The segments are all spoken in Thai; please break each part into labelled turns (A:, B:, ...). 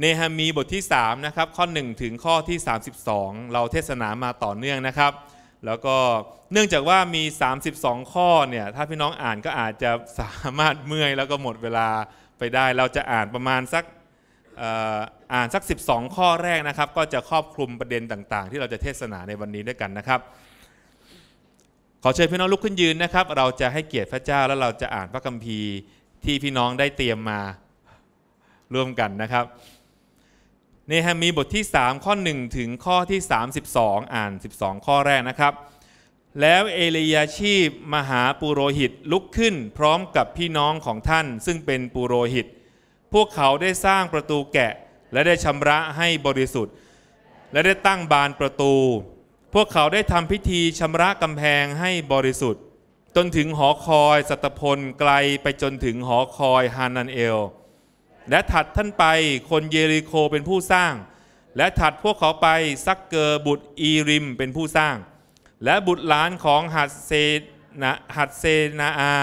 A: เนหามีบทที่ 3 นะครับ ข้อ 1 ถึงข้อที่ 32 เราเทศนามาต่อเนื่องนะครับ แล้วก็เนื่องจากว่ามี 32 ข้อเนี่ยถ้าพี่น้องอ่านก็อาจจะสามารถเมื่อยแล้วก็หมดเวลาไปได้ เราจะอ่านประมาณสักอ่านสัก 12 ข้อแรกนะครับ ก็จะครอบคลุมประเด็นต่างๆ ที่เราจะเทศนาในวันนี้ด้วยกันนะครับ ขอเชิญพี่น้องลุกขึ้นยืนนะครับ เราจะให้เกียรติพระเจ้าแล้วเราจะอ่านพระคัมภีร์ที่พี่น้องได้เตรียมมาร่วมกันนะครับเนฮามีบทที่ 3 ข้อ 1 ถึงข้อที่ 32 อ่าน 12 ข้อแรกนะครับ แล้วเอลียาชีพมหาปุโรหิตลุกขึ้น พร้อมกับพี่น้องของท่านซึ่งเป็นปุโรหิต พวกเขาได้สร้างประตูแกะและได้ชำระให้บริสุทธิ์ และได้ตั้งบานประตู พวกเขาได้ทำพิธีชำระกำแพงให้บริสุทธิ์จนถึงหอคอย สัตพลไกลไปจนถึงหอคอยฮานันเอลและถัดท่านไปคนเยริโคเป็นผู้สร้าง และถัดพวกเขาไปซักเกอร์บุตรอีริมเป็นผู้สร้าง และบุตรหลานของหัดเซนาหัดเซนาอา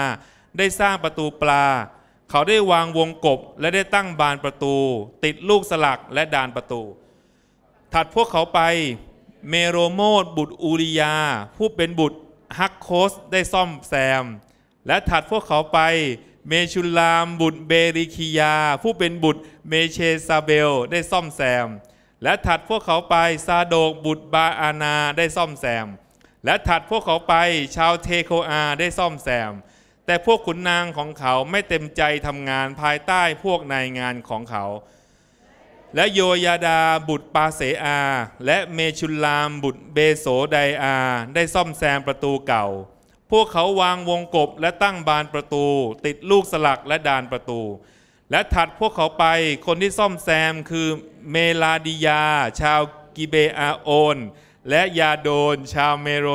A: ได้สร้างประตูปลา เขาได้วางวงกบและได้ตั้งบานประตู ติดลูกสลักและดานประตู ถัดพวกเขาไปเมโรโมดบุตรอูริยา ผู้เป็นบุตรฮักโคสได้ซ่อมแซม และถัดพวกเขาไปเมชุลามบุตรเบริคียาผู้เป็นบุตรเมเชซาเบลได้ซ่อมแซม และถัดพวกเขาไปซาโดกบุตรบาอานาได้ซ่อมแซม และถัดพวกเขาไปชาวเทโคอา ได้ซ่อมแซม แต่พวกขุนนางของเขาไม่เต็มใจทำงานภายใต้พวกนายงานของเขา และโยยาดาบุตรปาเสอา และเมชุลามบุตรเบโสไดอา ได้ซ่อมแซมประตูเก่าพวกเขาวางวงกบและตั้งบานประตู ติดลูกสลักและดานประตู และถัดพวกเขาไปคนที่ซ่อมแซมคือเมลาดิยา ชาวกิเบอาโอน และยาโดน ชาวเมโร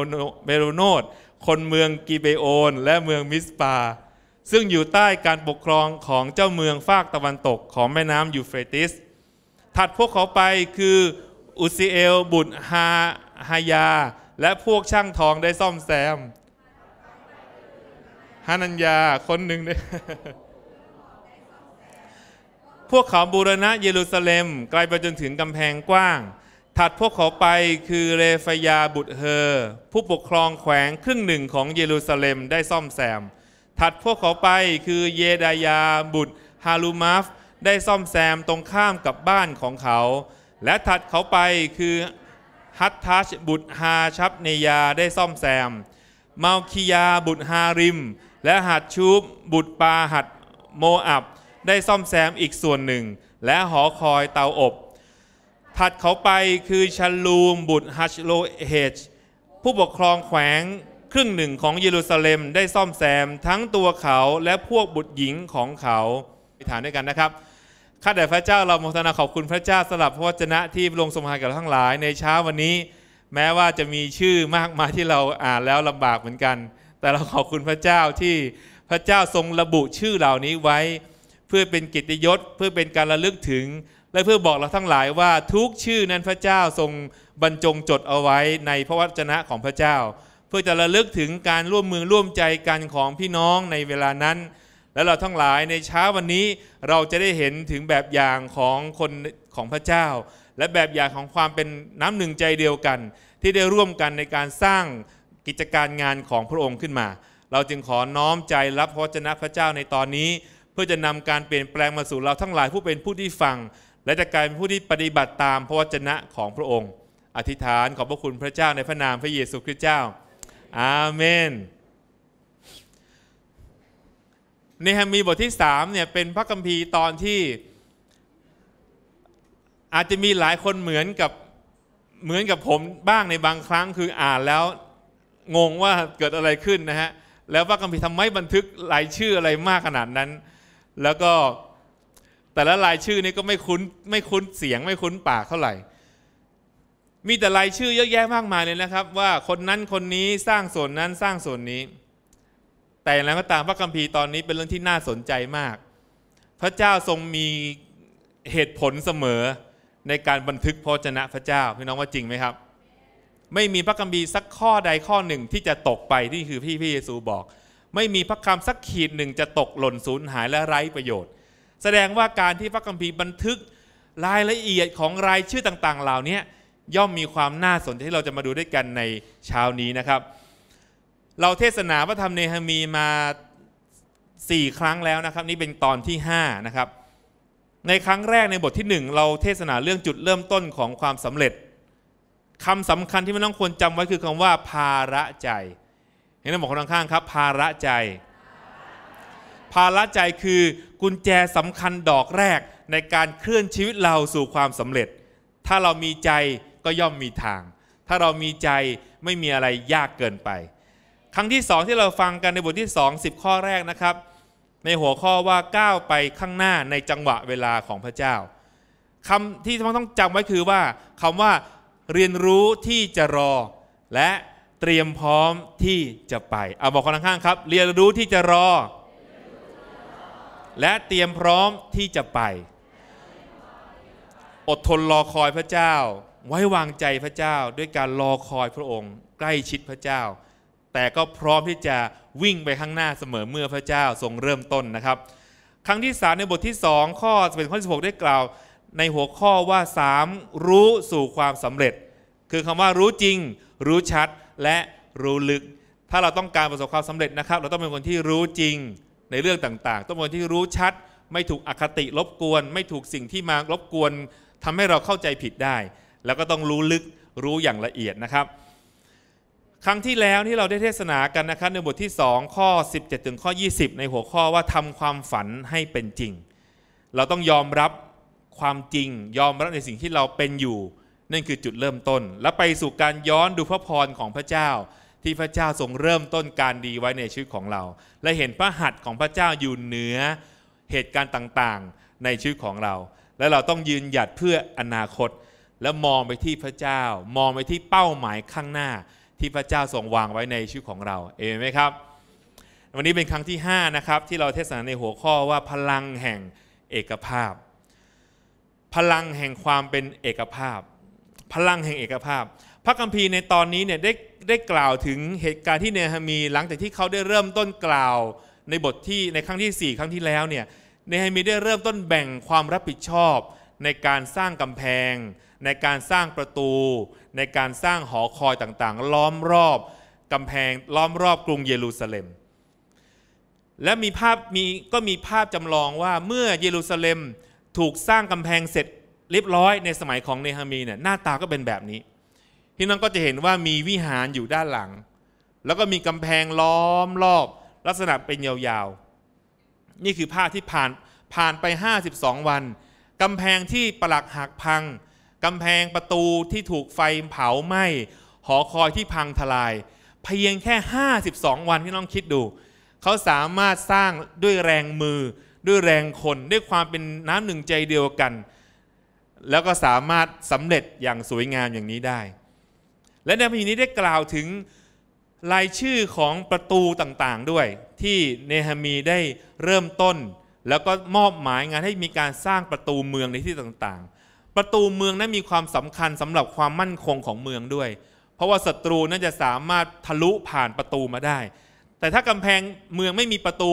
A: เมโรโนดคนเมืองกิเบโอน และเมืองมิสปา ซึ่งอยู่ใต้การปกครองของเจ้าเมืองฝากตะวันตกของแม่น้ำยูเฟรติส ถัดพวกเขาไปคืออุซิเอลบุตรฮาฮายา และพวกช่างทองได้ซ่อมแซมฮานัญญาคนหนึ่งเนี่ย พวกเขาบูรณะเยรูซาเล็มไกลไปจนถึงกำแพงกว้าง ถัดพวกเขาไปคือเรฟยาบุตรเฮอผู้ปกครองแขวงครึ่งหนึ่งของเยรูซาเล็มได้ซ่อมแซม ถัดพวกเขาไปคือเยดายาบุตรฮารูมาฟได้ซ่อมแซมตรงข้ามกับบ้านของเขา และถัดเขาไปคือฮัตทัชบุตรฮาชับเนยาได้ซ่อมแซมเมาคิยาบุตรฮาริมและหัดชูบบุตรปาหัดโมอับ ได้ซ่อมแซมอีกส่วนหนึ่ง และหอคอยเตาอบถัดเขาไปคือชันลูมบุตรฮัชโลเฮชผู้ปกครองแขวงครึ่งหนึ่งของเยรูซาเล็มได้ซ่อมแซมทั้งตัวเขาและพวกบุตรหญิงของเขาฐานด้วยกันนะครับ ข้าแต่พระเจ้าเราโมทนาขอบคุณพระเจ้าสำหรับพระวจนะที่ลงสมหายกับทั้งหลายในเช้าวันนี้ แม้ว่าจะมีชื่อมากมายที่เราอ่านแล้วลำบากเหมือนกันแต่เราขอบคุณพระเจ้าที่พระเจ้าทรงระบุชื่อเหล่านี้ไว้ เพื่อเป็นกิตยศเพื่อเป็นการระลึกถึง และเพื่อบอกเราทั้งหลายว่าทุกชื่อนั้นพระเจ้าทรงบรรจงจดเอาไว้ในพระวจนะของพระเจ้า เพื่อจะระลึกถึงการร่วมมือร่วมใจกันของพี่น้องในเวลานั้น และเราทั้งหลายในเช้าวันนี้เราจะได้เห็นถึงแบบอย่างของคนของพระเจ้า และแบบอย่างของความเป็นน้ำหนึ่งใจเดียวกัน ที่ได้ร่วมกันในการสร้างกิจการงานของพระองค์ขึ้นมา เราจึงขอน้อมใจรับพระชนะพระเจ้าในตอนนี้ เพื่อจะนำการเปลี่ยนแปลงมาสู่เราทั้งหลายผู้เป็นผู้ที่ฟัง และจะกลายเป็นผู้ที่ปฏิบัติตามพระวจนะของพระองค์ อธิษฐานขอบพระคุณพระเจ้าในพระนามพระเยซูคริสต์เจ้า อาเมนเนฮามีบทที่3เนี่ยเป็นพระคัมภีร์ตอนที่อาจจะมีหลายคนเหมือนกับเหมือนกับผมบ้างในบางครั้งคืออ่านแล้วงงว่าเกิดอะไรขึ้นนะฮะ แล้วว่าคัมภีร์ทำไมบันทึกรายชื่ออะไรมากขนาดนั้น แล้วก็แต่ละรายชื่อนี่ก็ไม่คุ้น ไม่คุ้นเสียงไม่คุ้นปากเท่าไหร่ มีแต่รายชื่อเยอะแยะมากมายเลยนะครับ ว่าคนนั้นคนนี้สร้างส่วนนั้นสร้างส่วนนี้ แต่อย่างไรก็ตามพระคัมภีร์ตอนนี้เป็นเรื่องที่น่าสนใจมาก พระเจ้าทรงมีเหตุผลเสมอในการบันทึกพระชนะพระเจ้าพี่น้องว่าจริงไหมครับไม่มีพระคัมภีร์สักข้อใดข้อหนึ่งที่จะตกไปที่คือพี่พระเยซูบอก ไม่มีพระคำสักขีดหนึ่งจะตกหล่นสูญหายและไร้ประโยชน์ แสดงว่าการที่พระคัมภีร์บันทึกรายละเอียดของรายชื่อต่างๆเหล่านี้ย่อมมีความน่าสนใจที่เราจะมาดูด้วยกันในเช้านี้นะครับ เราเทศนาพระธรรมเนหมีมา 4 ครั้งแล้วนะครับ นี่เป็นตอนที่5นะครับในครั้งแรกในบทที่ 1 เราเทศนาเรื่องจุดเริ่มต้นของความสำเร็จคำสำคัญที่มันต้องควรจำไว้คือคำว่าภาระใจ เห็นไหมบอกคนข้างครับ ภาระใจ ภาระใจคือกุญแจสำคัญดอกแรกในการเคลื่อนชีวิตเราสู่ความสำเร็จ ถ้าเรามีใจก็ย่อมมีทาง ถ้าเรามีใจไม่มีอะไรยากเกินไป ครั้งที่สองที่เราฟังกันในบทที่2 10 ข้อแรกนะครับ ในหัวข้อว่าก้าวไปข้างหน้าในจังหวะเวลาของพระเจ้าคำที่ต้องจำไว้คือว่าคำว่าเรียนรู้ที่จะรอ และเตรียมพร้อมที่จะไป เอาบอกคนข้างๆครับ เรียนรู้ที่จะรอ และเตรียมพร้อมที่จะไป อดทนรอคอยพระเจ้าไว้วางใจพระเจ้าด้วยการรอคอยพระองค์ ใกล้ชิดพระเจ้า แต่ก็พร้อมที่จะวิ่งไปข้างหน้าเสมอเมื่อพระเจ้าทรงเริ่มต้นนะครับครั้งที่สาในบทที่ 2 ข้อเป็นข้อ16 ได้กล่าวในหัวข้อว่า 3 รู้สู่ความสำเร็จ คือคำว่ารู้จริง รู้ชัด และรู้ลึก ถ้าเราต้องการประสบความสำเร็จนะครับ เราต้องเป็นคนที่รู้จริงในเรื่องต่าง ๆ ต้องเป็นคนที่รู้ชัด ไม่ถูกอคติรบกวน ไม่ถูกสิ่งที่มารบกวนทำให้เราเข้าใจผิดได้ แล้วก็ต้องรู้ลึกรู้อย่างละเอียดนะครับ ครั้งที่แล้วที่เราได้เทศนากันนะครับในบทที่ 2 ข้อ17ถึงข้อ 20 ในหัวข้อว่าทำความฝันให้เป็นจริง เราต้องยอมรับความจริง ยอมรับในสิ่งที่เราเป็นอยู่ นั่นคือจุดเริ่มต้น และไปสู่การย้อนดูพระพรของพระเจ้า ที่พระเจ้าทรงเริ่มต้นการดีไว้ในชีวิตของเรา และเห็นพระหัตถ์ของพระเจ้าอยู่เหนือเหตุการณ์ต่างๆในชีวิตของเรา และเราต้องยืนหยัดเพื่ออนาคตและมองไปที่พระเจ้า มองไปที่เป้าหมายข้างหน้าที่พระเจ้าทรงวางไว้ในชีวิตของเราเอเมนไหมครับวันนี้เป็นครั้งที่5นะครับที่เราเทศนาในหัวข้อว่าพลังแห่งเอกภาพพลังแห่งความเป็นเอกภาพ พลังแห่งเอกภาพ พระคัมภีร์ในตอนนี้เนี่ยได้ได้กล่าวถึงเหตุการณ์ที่เนหามีหลังจากที่เขาได้เริ่มต้นกล่าวในบทที่ในครั้งที่ 4 ครั้งที่แล้วเนี่ยเนหามีได้เริ่มต้นแบ่งความรับผิดชอบ ในการสร้างกำแพง ในการสร้างประตู ในการสร้างหอคอยต่างๆ ล้อมรอบกำแพงล้อมรอบกรุงเยรูซาเล็ม และมีภาพมีก็มีภาพจำลองว่าเมื่อเยรูซาเล็มถูกสร้างกำแพงเสร็จเรียบร้อยในสมัยของเนฮามีเนี่ยหน้าตาก็เป็นแบบนี้พี่น้องก็จะเห็นว่ามีวิหารอยู่ด้านหลัง แล้วก็มีกำแพงล้อมรอบ ลักษณะเป็นยาวๆ นี่คือภาพที่ผ่านผ่านไป 52 วัน กำแพงที่ปลักหักพัง กำแพงประตูที่ถูกไฟเผาไหม้หอคอยที่พังทลายเพียงแค่ 52 วันพี่น้องคิดดู เขาสามารถสร้างด้วยแรงมือด้วยแรงคนด้วยความเป็นน้ำหนึ่งใจเดียวกัน แล้วก็สามารถสำเร็จอย่างสวยงามอย่างนี้ได้ และในพิธีนี้ได้กล่าวถึงรายชื่อของประตูต่างๆด้วย ที่เนหามีได้เริ่มต้น แล้วก็มอบหมายงานให้มีการสร้างประตูเมืองในที่ต่างๆ ประตูเมืองนั้นมีความสำคัญสำหรับความมั่นคงของเมืองด้วย เพราะว่าศัตรูนั่นจะสามารถทะลุผ่านประตูมาได้ แต่ถ้ากำแพงเมืองไม่มีประตู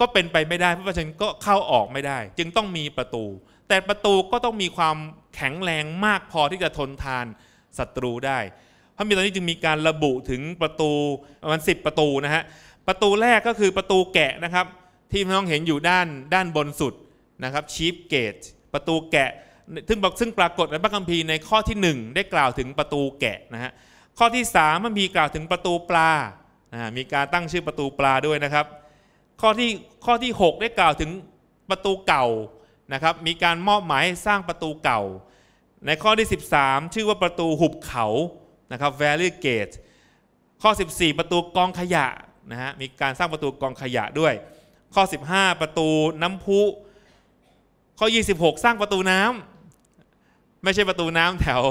A: ก็เป็นไปไม่ได้ เพราะว่าฉันก็เข้าออกไม่ได้ จึงต้องมีประตู แต่ประตูก็ต้องมีความแข็งแรงมากพอที่จะทนทานศัตรูได้พระมีตอนนี้จึงมีการระบุถึงประตูมันสิบประตูนะฮะประตูแรกก็คือประตูแกะนะครับที่น้องเห็นอยู่ด้านด้านบนสุดนะครับชีฟเกตประตูแกะซึ่งซึ่งปรากฏในพระคัมภีร์ในข้อที่ 1 ได้กล่าวถึงประตูแกะนะฮะข้อที่3มันมีกล่าวถึงประตูปลามีการตั้งชื่อประตูปลาด้วยนะครับข้อที่ข้อที่ 6 ได้กล่าวถึงประตูเก่านะครับมีการมอบหมายสร้างประตูเก่า ในข้อที่ 13 ชื่อว่าประตูหุบเขานะครับ Valley Gate ข้อ 14 ประตูกองขยะนะฮะมีการสร้างประตูกองขยะด้วย ข้อ 15 ประตูน้ำพุ ข้อ 26 สร้างประตูน้ำไม่ใช่ประตูน้ำแถว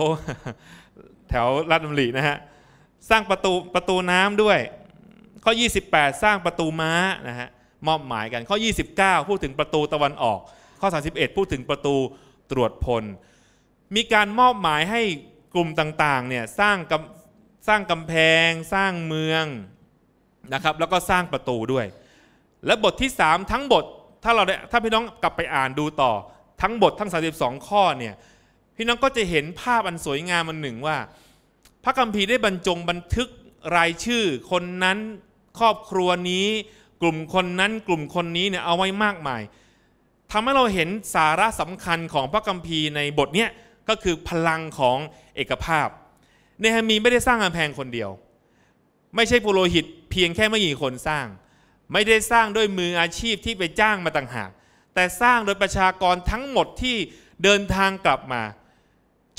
A: แถวลาดบุรีนะฮะสร้างประตูประตูน้ำด้วย ข้อ 28 สร้างประตูม้านะฮะมอบหมายกันข้อ 29 พูดถึงประตูตะวันออก ข้อ 31 พูดถึงประตูตรวจพล มีการมอบหมายให้กลุ่มต่างๆเนี่ยสร้างสร้างกำแพง สร้างเมืองนะครับแล้วก็สร้างประตูด้วย และบทที่ 3 ทั้งบทถ้าเราถ้าพี่น้องกลับไปอ่านดูต่อ ทั้งบททั้ง 32 ข้อเนี่ยพี่น้องก็จะเห็นภาพอันสวยงามมันหนึ่งว่า พระคัมภีร์ได้บรรจงบันทึกรายชื่อ คนนั้นครอบครัวนี้กลุ่มคนนั้นกลุ่มคนนี้เนี่ยเอาไว้มากมายทำให้เราเห็นสาระสำคัญของพระคัมภีร์ในบทเนี้ยก็คือพลังของเอกภาพเนฮามีไม่ได้สร้างกำแพงคนเดียว ไม่ใช่ปุโรหิตเพียงแค่ไม่กี่คนสร้าง ไม่ได้สร้างด้วยมืออาชีพที่ไปจ้างมาต่างหาก แต่สร้างโดยประชากรทั้งหมดที่เดินทางกลับมา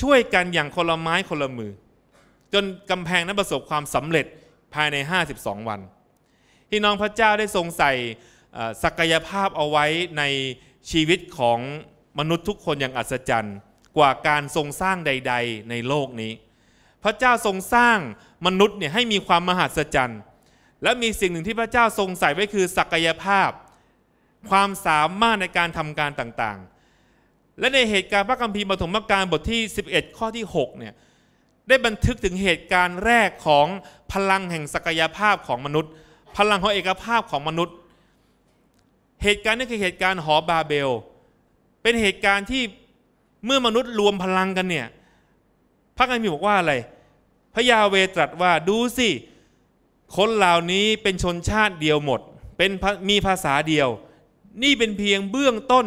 A: ช่วยกันอย่างคนละไม้คนละมือ จนกำแพงนั้นประสบความสำเร็จภายใน 52 วันพี่น้องพระเจ้าได้ทรงใส่ศักยภาพเอาไว้ในชีวิตของมนุษย์ทุกคนอย่างอัศจรรย์ กว่าการทรงสร้างใด ๆ ในโลกนี้ พระเจ้าทรงสร้างมนุษย์เนี่ยให้มีความมหัศจรรย์และมีสิ่งหนึ่งที่พระเจ้าทรงใส่ไว้คือศักยภาพ ความสามารถในการทำการต่างๆ และในเหตุการณ์พระคัมภีร์ปฐมกาลบทที่ 11 ข้อที่6เนี่ยได้บันทึกถึงเหตุการณ์แรกของพลังแห่งศักยภาพของมนุษย์พลังของเอกภาพของมนุษย์ เหตุการณ์นี้คือเหตุการณ์หอบาเบล เป็นเหตุการณ์ที่เมื่อมนุษย์รวมพลังกันเนี่ย พระกัมีบอกว่าอะไร พระยาเวตรัสว่าดูสิ คนเหล่านี้เป็นชนชาติเดียวหมด เป็นมีภาษาเดียว นี่เป็นเพียงเบื้องต้น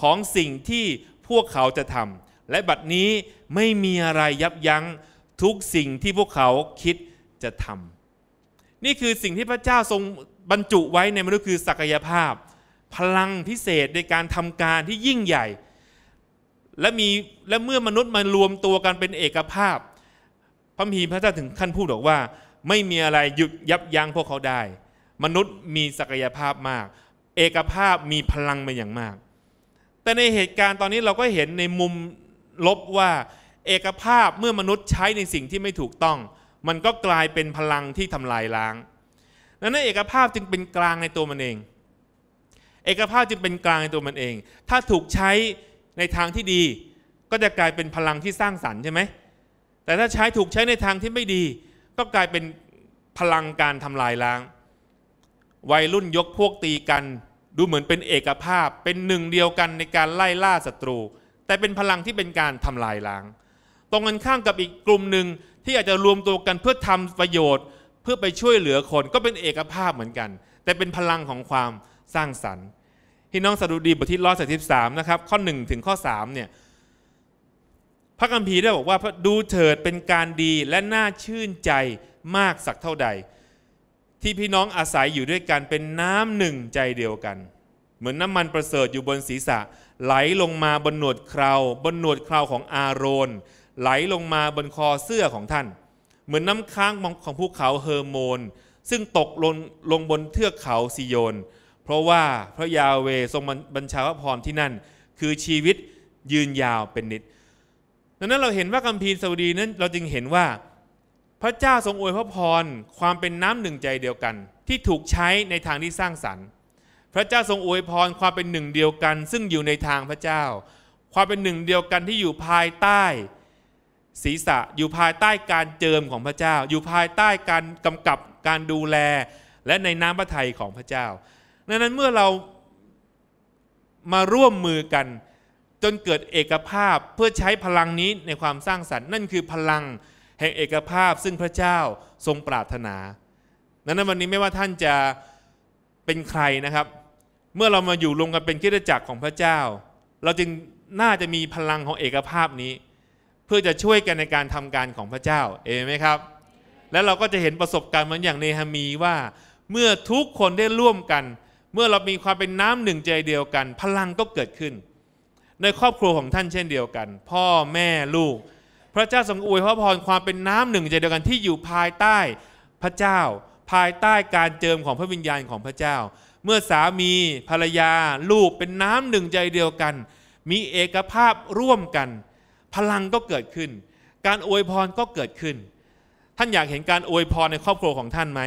A: ของสิ่งที่พวกเขาจะทำ และบัดนี้ไม่มีอะไรยับยั้งทุกสิ่งที่พวกเขาคิดจะทำนี่คือสิ่งที่พระเจ้าทรงบรรจุไว้ในมนุษย์คือศักยภาพ พลังพิเศษในการทำการที่ยิ่งใหญ่และมีและเมื่อมนุษย์มารวมตัวกันเป็นเอกภาพ พระมีพระเจ้าถึงขั้นพูดบอกว่าไม่มีอะไรหยุดยับยั้งพวกเขาได้ มนุษย์มีศักยภาพมาก เอกภาพมีพลังเป็นอย่างมาก แต่ในเหตุการณ์ตอนนี้เราก็เห็นในมุมลบว่าเอกภาพเมื่อมนุษย์ใช้ในสิ่งที่ไม่ถูกต้องมันก็กลายเป็นพลังที่ทำลายล้างนั้นเอกภาพจึงเป็นกลางในตัวมันเอง เอกภาพจึงเป็นกลางในตัวมันเอง ถ้าถูกใช้ในทางที่ดี ก็จะกลายเป็นพลังที่สร้างสรรค์ใช่ไหม แต่ถ้าใช้ถูกใช้ในทางที่ไม่ดีก็กลายเป็นพลังการทำลายล้าง วัยรุ่นยกพวกตีกัน ดูเหมือนเป็นเอกภาพเป็นหนึ่งเดียวกันในการไล่ล่าศัตรู แต่เป็นพลังที่เป็นการทำลายล้าง ตรงกันข้ามกับอีกกลุ่มหนึ่งที่อยากจะรวมตัวกันเพื่อทำประโยชน์ เพื่อไปช่วยเหลือคน ก็เป็นเอกภาพเหมือนกัน แต่เป็นพลังของความสร้างสรรค์พี่น้องสดุดีบทที่ร้อยสิบสามนะครับ ข้อหนึ่งถึงข้อสามเนี่ย พระคัมภีร์ได้บอกว่าดูเถิดเป็นการดีและน่าชื่นใจมากสักเท่าใด ที่พี่น้องอาศัยอยู่ด้วยกันเป็นน้ำหนึ่งใจเดียวกัน เหมือนน้ำมันประเสริฐอยู่บนศีรษะไหลลงมาบนหนวดเคราบนหนวดเคราของอาโรนไหลลงมาบนคอเสื้อของท่าน เหมือนน้ำค้างของภูเขาเฮอร์โมน ซึ่งตกลงลงบนเทือกเขาซิโยนเพราะว่าพระยาเวทรงบัญชาพระพรที่นั่นคือชีวิตยืนยาวเป็นนิดดังนั้นเราเห็นว่าคัมภีร์สวดีนั้นเราจึงเห็นว่า พระเจ้าทรงอวยพระพรความเป็นน้ำหนึ่งใจเดียวกัน ที่ถูกใช้ในทางที่สร้างสรรค์ พระเจ้าทรงอวยพรความเป็นหนึ่งเดียวกัน ซึ่งอยู่ในทางพระเจ้า ความเป็นหนึ่งเดียวกันที่อยู่ภายใต้ศีรษะอยู่ภายใต้การเจิมของพระเจ้าอยู่ภายใต้การกำกับการดูแลและในน้ำพระทัยของพระเจ้าดังนั้นเมื่อเรามาร่วมมือกัน จนเกิดเอกภาพเพื่อใช้พลังนี้ในความสร้างสรรค์ นั่นคือพลังแห่งเอกภาพซึ่งพระเจ้าทรงปรารถนา ดังนั้นวันนี้ไม่ว่าท่านจะเป็นใครนะครับ เมื่อเรามาอยู่รวมกันเป็นคิดจักรของพระเจ้า เราจึงน่าจะมีพลังของเอกภาพนี้เพื่อจะช่วยกันในการทำการของพระเจ้า เอไหมครับ และเราก็จะเห็นประสบการณ์เหมือนอย่างเนหามีว่า เมื่อทุกคนได้ร่วมกัน เมื่อเรามีความเป็นน้ำหนึ่งใจเดียวกัน พลังก็เกิดขึ้น ในครอบครัวของท่านเช่นเดียวกัน พ่อแม่ลูก พระเจ้าทรงอวยพระพรความเป็นน้ำหนึ่งใจเดียวกันที่อยู่ภายใต้พระเจ้า ภายใต้การเจิมของพระวิญญาณของพระเจ้า เมื่อสามีภรรยา ลูกเป็นน้ำหนึ่งใจเดียวกัน มีเอกภาพร่วมกันพลังก็เกิดขึ้น การอวยพรก็เกิดขึ้น ท่านอยากเห็นการอวยพรในครอบครัวของท่านไหม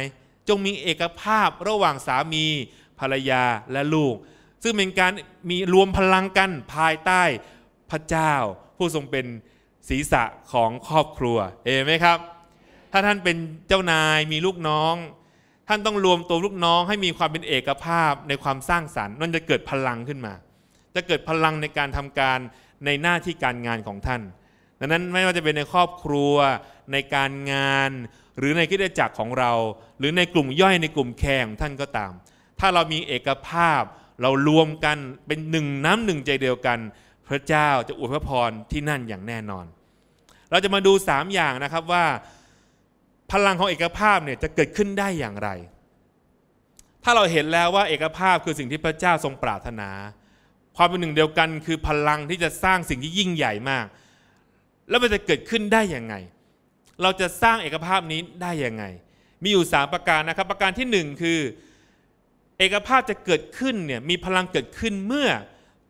A: จงมีเอกภาพระหว่างสามีภรรยาและลูก ซึ่งเป็นการมีรวมพลังกันภายใต้พระเจ้า ผู้ทรงเป็นศีรษะของครอบครัวเอไหมครับถ้าท่านเป็นเจ้านายมีลูกน้อง ท่านต้องรวมตัวลูกน้องให้มีความเป็นเอกภาพในความสร้างสรรค์นั่นจะเกิดพลังขึ้นมา จะเกิดพลังในการทำการในหน้าที่การงานของท่าน ดังนั้นไม่ว่าจะเป็นในครอบครัวในการงานหรือในคิดจักรของเรา หรือในกลุ่มย่อยในกลุ่มแข่งท่านก็ตาม ถ้าเรามีเอกภาพเรารวมกันเป็นหนึ่งน้ำหนึ่งใจเดียวกัน พระเจ้าจะอวยพระพรที่นั่นอย่างแน่นอน เราจะมาดู3อย่างนะครับว่าพลังของเอกภาพเนี่ยจะเกิดขึ้นได้อย่างไร ถ้าเราเห็นแล้วว่าเอกภาพคือสิ่งที่พระเจ้าทรงปรารถนาความเป็นหนึ่งเดียวกันคือพลังที่จะสร้างสิ่งที่ยิ่งใหญ่มาก แล้วมันจะเกิดขึ้นได้ยังไง เราจะสร้างเอกภาพนี้ได้ยังไง มีอยู่3ประการนะครับ ประการที่ 1 คือ เอกภาพจะเกิดขึ้นเนี่ยมีพลังเกิดขึ้นเมื่อ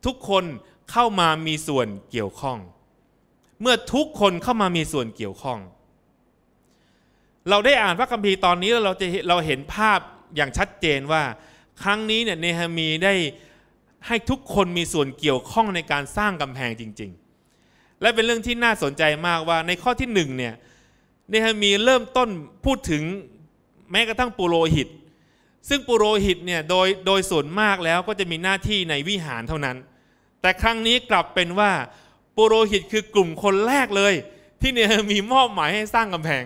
A: ทุกคนเข้ามามีส่วนเกี่ยวข้อง เมื่อทุกคนเข้ามามีส่วนเกี่ยวข้อง เราได้อ่านพระคัมภีร์ตอนนี้แล้วเราจะเราเห็นภาพอย่างชัดเจนว่า ครั้งนี้เนี่ยเนฮามีได้ให้ทุกคนมีส่วนเกี่ยวข้องในการสร้างกำแพงจริงๆ และเป็นเรื่องที่น่าสนใจมากว่า ในข้อที่หนึ่งเนี่ยเนหมีเริ่มต้นพูดถึงแม้กระทั่งปุโรหิต ซึ่งปุโรหิตเนี่ยโดย โดยส่วนมากแล้วก็จะมีหน้าที่ในวิหารเท่านั้น แต่ครั้งนี้กลับเป็นว่าปุโรหิตคือกลุ่มคนแรกเลย ที่เนยมีมอบหมายให้สร้างกำแพง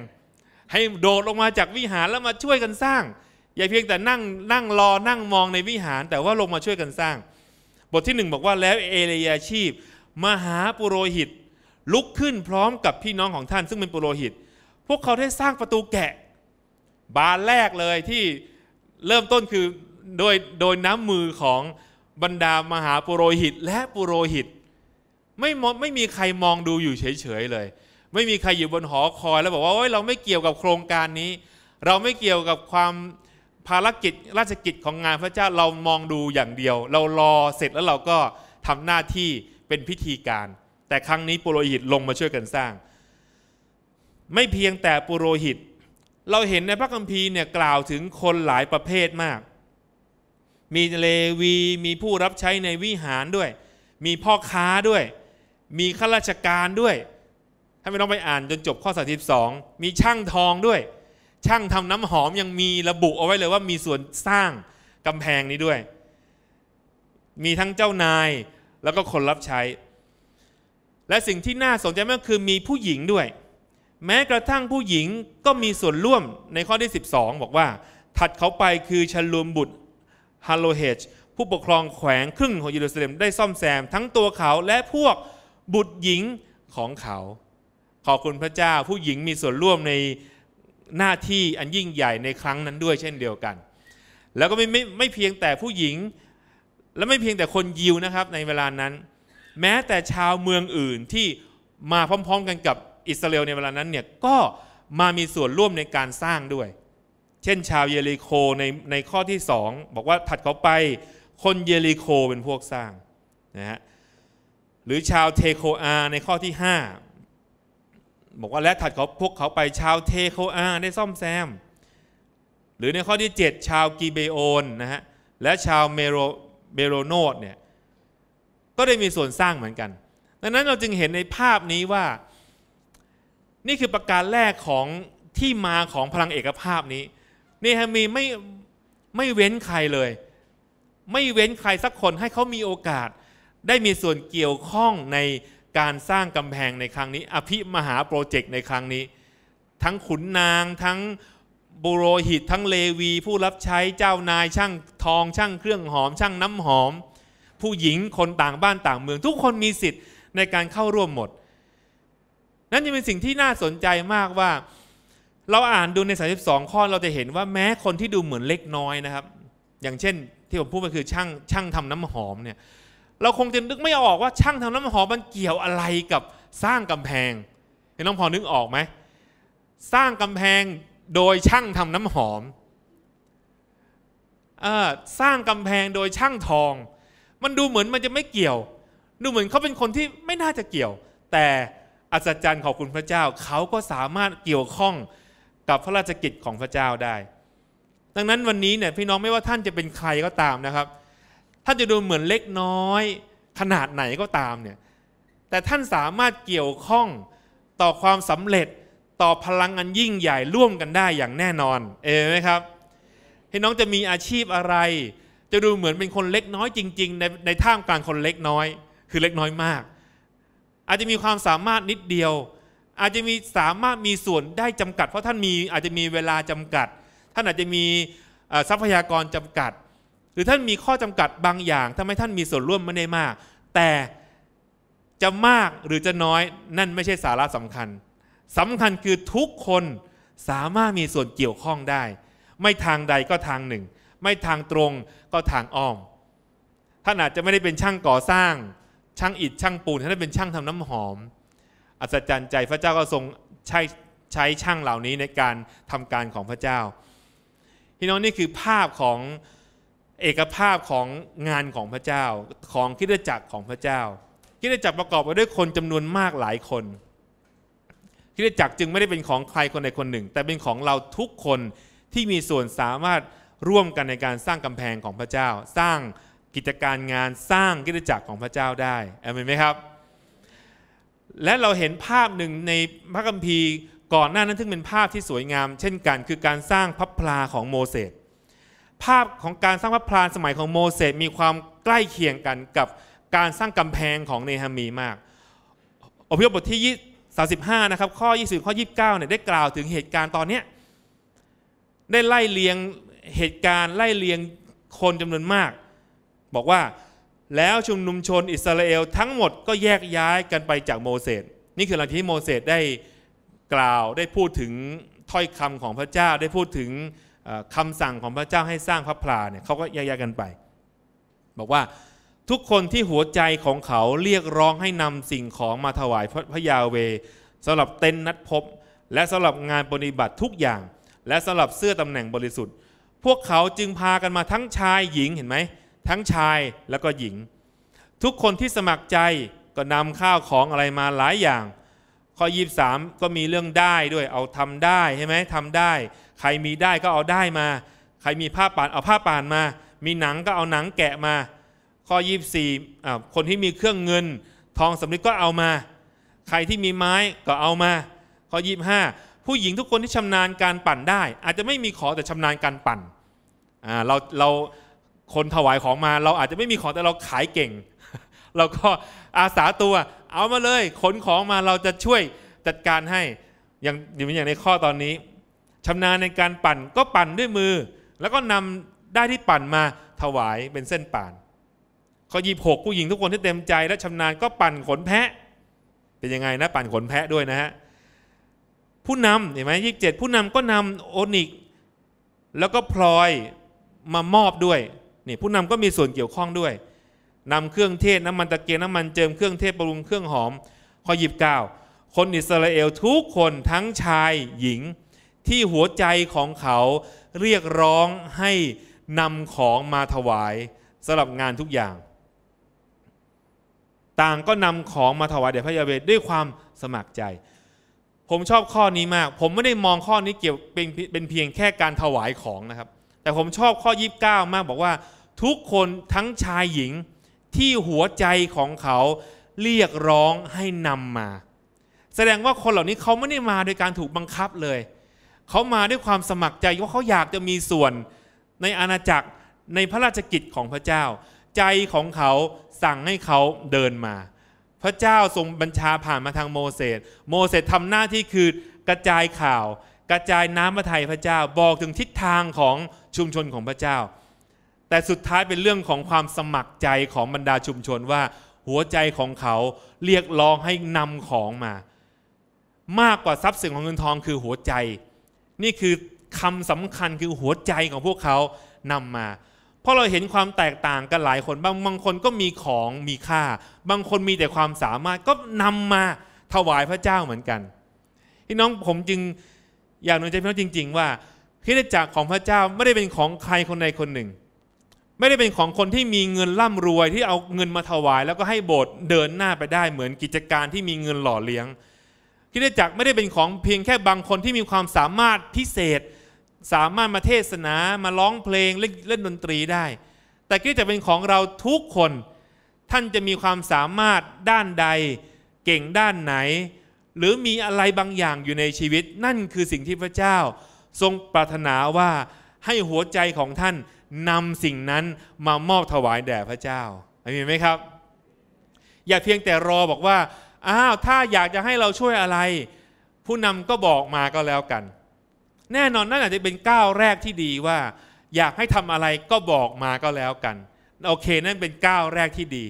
A: ให้โดดลงมาจากวิหารแล้วมาช่วยกันสร้าง อย่าเพียงแต่นั่งนั่งรอนั่งมองในวิหาร แต่ว่าลงมาช่วยกันสร้างบทที่หนึ่งบอกว่าแล้ว เอเลียชีพ มหาปุโรหิต ลุกขึ้นพร้อมกับพี่น้องของท่าน ซึ่งเป็นปุโรหิตพวกเขาได้สร้างประตูแกะบานแรกเลยที่เริ่มต้นคือโดย โดย น้ำมือของบรรดามหาปุโรหิต และปุโรหิต ไม่ไม่มีใครมองดูอยู่เฉย ๆ เลยไม่มีใครอยู่บนหอคอยแล้วบอกว่าเราไม่เกี่ยวกับโครงการนี้ เราไม่เกี่ยวกับความภารกิจราชกิจของงานพระเจ้าเรามองดูอย่างเดียว เรารอเสร็จแล้วเราก็ทำหน้าที่เป็นพิธีการ แต่ครั้งนี้ปุโรหิตลงมาช่วยกันสร้าง ไม่เพียงแต่ปุโรหิต เราเห็นในพระคัมภีร์เนี่ยกล่าวถึงคนหลายประเภทมาก มีเลวีมีผู้รับใช้ในวิหารด้วย มีพ่อค้าด้วย มีข้าราชการด้วยถ้าไม่ต้องไปอ่านจนจบข้อ 32 มีช่างทองด้วยช่างทำน้ำหอมยังมีระบุเอาไว้เลยว่ามีส่วนสร้างกำแพงนี้ด้วย มีทั้งเจ้านายแล้วก็คนรับใช้ และสิ่งที่น่าสนใจมากคือมีผู้หญิงด้วย แม้กระทั่งผู้หญิงก็มีส่วนร่วมในข้อที่ 12 บอกว่า ถัดเขาไปคือชลูมบุตรฮาโลเฮชผู้ปกครองแขวง ครึ่งของเยรูซาเล็ม ได้ซ่อมแซมทั้งตัวเขาและพวกบุตรหญิงของเขา ขอบคุณพระเจ้าผู้หญิงมีส่วนร่วมในหน้าที่อันยิ่งใหญ่ในครั้งนั้นด้วย เช่นเดียวกัน แล้วก็ไม่ไม่ไม่เพียงแต่ผู้หญิง และไม่เพียงแต่คนยิวนะครับในเวลานั้น แม้แต่ชาวเมืองอื่นที่มาพร้อมๆ กันกับอิสราเอลในเวลานั้นเนี่ย ก็มามีส่วนร่วมในการสร้างด้วย เช่นชาวเยริโค ในในข้อที่สองบอกว่าถัดเขาไปคนเยริโคเป็นพวกสร้างนะฮะ หรือชาวเทโคอา ในข้อที่5บอกว่า และถัดเขาพวกเขาไปชาวเทโคอาได้ซ่อมแซม หรือในข้อที่7ชาวกีเบโอนนะฮะและชาวเมโรเบโรโนดเนี่ยก็ได้มีส่วนสร้างเหมือนกัน ดังนั้นเราจึงเห็นในภาพนี้ว่า นี่คือประการแรกของที่มาของพลังเอกภาพนี้เนฮามีไม่ไม่เว้นใครเลย ไม่เว้นใครสักคนให้เขามีโอกาส ได้มีส่วนเกี่ยวข้องในการสร้างกำแพงในครั้งนี้ อภิมหาโปรเจกต์ในครั้งนี้ ทั้งขุนนางทั้งบุโรหิต ทั้งเลวีผู้รับใช้เจ้านาย ช่างทองช่างเครื่องหอม ช่างน้ำหอม ผู้หญิงคนต่างบ้านต่างเมืองทุกคนมีสิทธิ์ในการเข้าร่วมหมด นั่นจะเป็นสิ่งที่น่าสนใจมากว่าเราอ่านดูใน 32 ข้อเราจะเห็นว่าแม้คนที่ดูเหมือนเล็กน้อยนะครับ อย่างเช่น ที่ผมพูดไปคือช่างช่างทำน้ำหอมเนี่ยเราคงจะนึกไม่ออกว่าช่างทำน้ำหอมมันเกี่ยวอะไรกับสร้างกำแพงเห็น้องพอนึกออกไหมสร้างกำแพงโดยช่างทำน้ำหอมสร้างกำแพงโดยช่างทอง มันดูเหมือนมันจะไม่เกี่ยว ดูเหมือนเขาเป็นคนที่ไม่น่าจะเกี่ยว แต่อัศจรรย์ขอบคุณพระเจ้า เขาก็สามารถเกี่ยวข้องกับพระราชกิจของพระเจ้าได้ ดังนั้นวันนี้เนี่ยพี่น้องไม่ว่าท่านจะเป็นใครก็ตามนะครับท่านจะดูเหมือนเล็กน้อยขนาดไหนก็ตาม เนี่ย แต่ท่านสามารถเกี่ยวข้องต่อความสำเร็จต่อพลังอันยิ่งใหญ่ร่วมกันได้อย่างแน่นอนเอ๋ไหมครับ ให้น้องจะมีอาชีพอะไร จะดูเหมือนเป็นคนเล็กน้อยจริงๆ ในในท่ามกลางคนเล็กน้อย คือเล็กน้อยมาก อาจจะมีความสามารถนิดเดียว อาจจะมีสามารถมีส่วนได้จำกัด เพราะท่านมีอาจจะมีเวลาจำกัด ท่านอาจจะมีทรัพยากรจำกัดหรือท่านมีข้อจำกัดบางอย่างทำให้ท่านมีส่วนร่วมไม่ได้มาก แต่จะมากหรือจะน้อยนั่นไม่ใช่สาระสำคัญ สำคัญคือทุกคนสามารถมีส่วนเกี่ยวข้องได้ ไม่ทางใดก็ทางหนึ่ง ไม่ทางตรงก็ทางอ้อมท่านอาจจะไม่ได้เป็นช่างก่อสร้าง ช่างอิฐช่างปูนท่านเป็นช่างทำน้ำหอม อัศจรรย์ใจพระเจ้าก็ทรงใช้ใช้ช่างเหล่านี้ในการทำการของพระเจ้าพี่น้องนี่คือภาพของเอกภาพของงานของพระเจ้าของคิดจักรของพระเจ้าคิดจักรประกอบไปด้วยคนจำนวนมากหลายคนคิดจักรจึงไม่ได้เป็นของใครคนใดคนหนึ่ง แต่เป็นของเราทุกคนที่มีส่วนสามารถร่วมกันในการสร้างกำแพงของพระเจ้า สร้างกิจการงานสร้างกิจจักรของพระเจ้าได้เอเมนไหมครับ และเราเห็นภาพหนึ่งในพระคัมภีร์ก่อนหน้านั้นซึ่งเป็นภาพที่สวยงาม เช่นกันคือการสร้างพับพลาของโมเสสภาพของการสร้างพระพลานสมัยของโมเสสมีความใกล้เคียงกันกับการสร้างกำแพงของเนหามีมากอพยพบทที่ 35 นะครับ ข้อ 20 ข้อ 29 เนี่ยได้กล่าวถึงเหตุการณ์ตอนนี้ ได้ไล่เลียงเหตุการณ์ ไล่เลียงคนจำนวนมาก บอกว่าแล้วชุมนุมชนอิสราเอลทั้งหมดก็แยกย้ายกันไปจากโมเสสนี่คือหลังที่โมเสสได้กล่าวได้พูดถึงถ้อยคำของพระเจ้าได้พูดถึงคำสั่งของพระเจ้าให้สร้างพระพลาเนี่ยเขาก็แยกๆกันไป บอกว่าทุกคนที่หัวใจของเขาเรียกร้องให้นำสิ่งของมาถวายพระยาเว สำหรับเต็นนัดพบและสำหรับงานปฏิบัติทุกอย่าง และสำหรับเสื้อตำแหน่งบริสุทธิ์ พวกเขาจึงพากันมาทั้งชายหญิงเห็นไหมทั้งชายแล้วก็หญิง ทุกคนที่สมัครใจก็นำข้าวของอะไรมาหลายอย่าง ข้อยีบสามก็มีเรื่องได้ด้วยเอาทำได้ใช่ไหมทำได้ใครมีได้ก็เอาได้มา ใครมีผ้าป่านเอาผ้าป่านมา มีหนังก็เอาหนังแกะมา ข้อ24คนที่มีเครื่องเงินทองสำริดก็เอามา ใครที่มีไม้ก็เอามา ข้อ25ผู้หญิงทุกคนที่ชำนาญการปั่นได้ อาจจะไม่มีขอแต่ชำนาญการปั่นเราเราคนถวายของมาเราอาจจะไม่มีของแต่เราขายเก่ง เราก็อาสาตัวเอามาเลยขนของมาเราจะช่วยจัดการให้ อย่างอย่างในข้อตอนนี้ชำนาญในการปั่นก็ปั่นด้วยมือ แล้วก็นำได้ที่ปั่นมาถวายเป็นเส้นป่านข้อยีหกผู้หญิงทุกคนที่เต็มใจ และชำนาญก็ปั่นขนแพะ เป็นยังไงนะ ปั่นขนแพะด้วยนะฮะผู้นำเห็นไหมยี่สิบเจ็ดผู้นำก็นำโอนิก แล้วก็พลอยมามอบด้วยนี่ผู้นำก็มีส่วนเกี่ยวข้องด้วยนำเครื่องเทศน้ำมันตะเกียงน้ำมันเจิมเครื่องเทศปรุงเครื่องหอมข้อยีิบเก้าคนอิสราเอลทุกคนทั้งชายหญิงที่หัวใจของเขาเรียกร้องให้นำของมาถวายสำหรับงานทุกอย่าง ต่างก็นำของมาถวายแด่พระยาเวทด้วยความสมัครใจ ผมชอบข้อนี้มากผมไม่ได้มองข้อนี้เกี่ยวเป็นเป็นเพียงแค่การถวายของนะครับ แต่ผมชอบข้อ 29 มากบอกว่า ทุกคนทั้งชายหญิงที่หัวใจของเขาเรียกร้องให้นำมา แสดงว่าคนเหล่านี้เขาไม่ได้มาโดยการถูกบังคับเลยเขามาด้วยความสมัครใจว่าเขาอยากจะมีส่วน ในอาณาจักรในพระราชกิจของพระเจ้า ใจของเขาสั่งให้เขาเดินมา พระเจ้าทรงบัญชาผ่านมาทางโมเสสโมเสสทำหน้าที่คือกระจายข่าว กระจายน้ำพระทัยพระเจ้าบอกถึงทิศทางของชุมชนของพระเจ้า แต่สุดท้ายเป็นเรื่องของความสมัครใจของบรรดาชุมชนว่า หัวใจของเขาเรียกร้องให้นำของมา มากกว่าทรัพย์สินของเงินทองคือหัวใจนี่คือคำสำคัญคือหัวใจของพวกเขานำมา เพราะเราเห็นความแตกต่างกันหลายคนบางบางคนก็มีของมีค่า บางคนมีแต่ความสามารถก็นำมาถวายพระเจ้าเหมือนกันพี่น้องผมจึงอยากหนุนใจพี่น้องจริง ๆ ว่า คิดจักรของพระเจ้าไม่ได้เป็นของใครคนใดคนหนึ่ง ไม่ได้เป็นของคนที่มีเงินร่ำรวย ที่เอาเงินมาถวาย แล้วก็ให้โบสถ์เดินหน้าไปได้เหมือนกิจการที่มีเงินหล่อเลี้ยงคิดจักไม่ได้เป็นของเพียงแค่บางคนที่มีความสามารถพิเศษ สามารถมาเทศนามาร้องเพลง เล่นเล่นดนตรีได้ แต่คิดจักเป็นของเราทุกคน ท่านจะมีความสามารถด้านใดเก่งด้านไหน หรือมีอะไรบางอย่างอยู่ในชีวิต นั่นคือสิ่งที่พระเจ้าทรงปรารถนาว่าให้หัวใจของท่านนำสิ่งนั้นมามอบถวายแด่พระเจ้าเามีไหมครับอย่าเพียงแต่รอบอกว่าอ้าวถ้าอยากจะให้เราช่วยอะไร ผู้นำก็บอกมาก็แล้วกัน แน่นอนนั่นอาจจะเป็นก้าวแรกที่ดีว่า อยากให้ทำอะไรก็บอกมาก็แล้วกันโอเคนั่นเป็นก้าวแรกที่ดี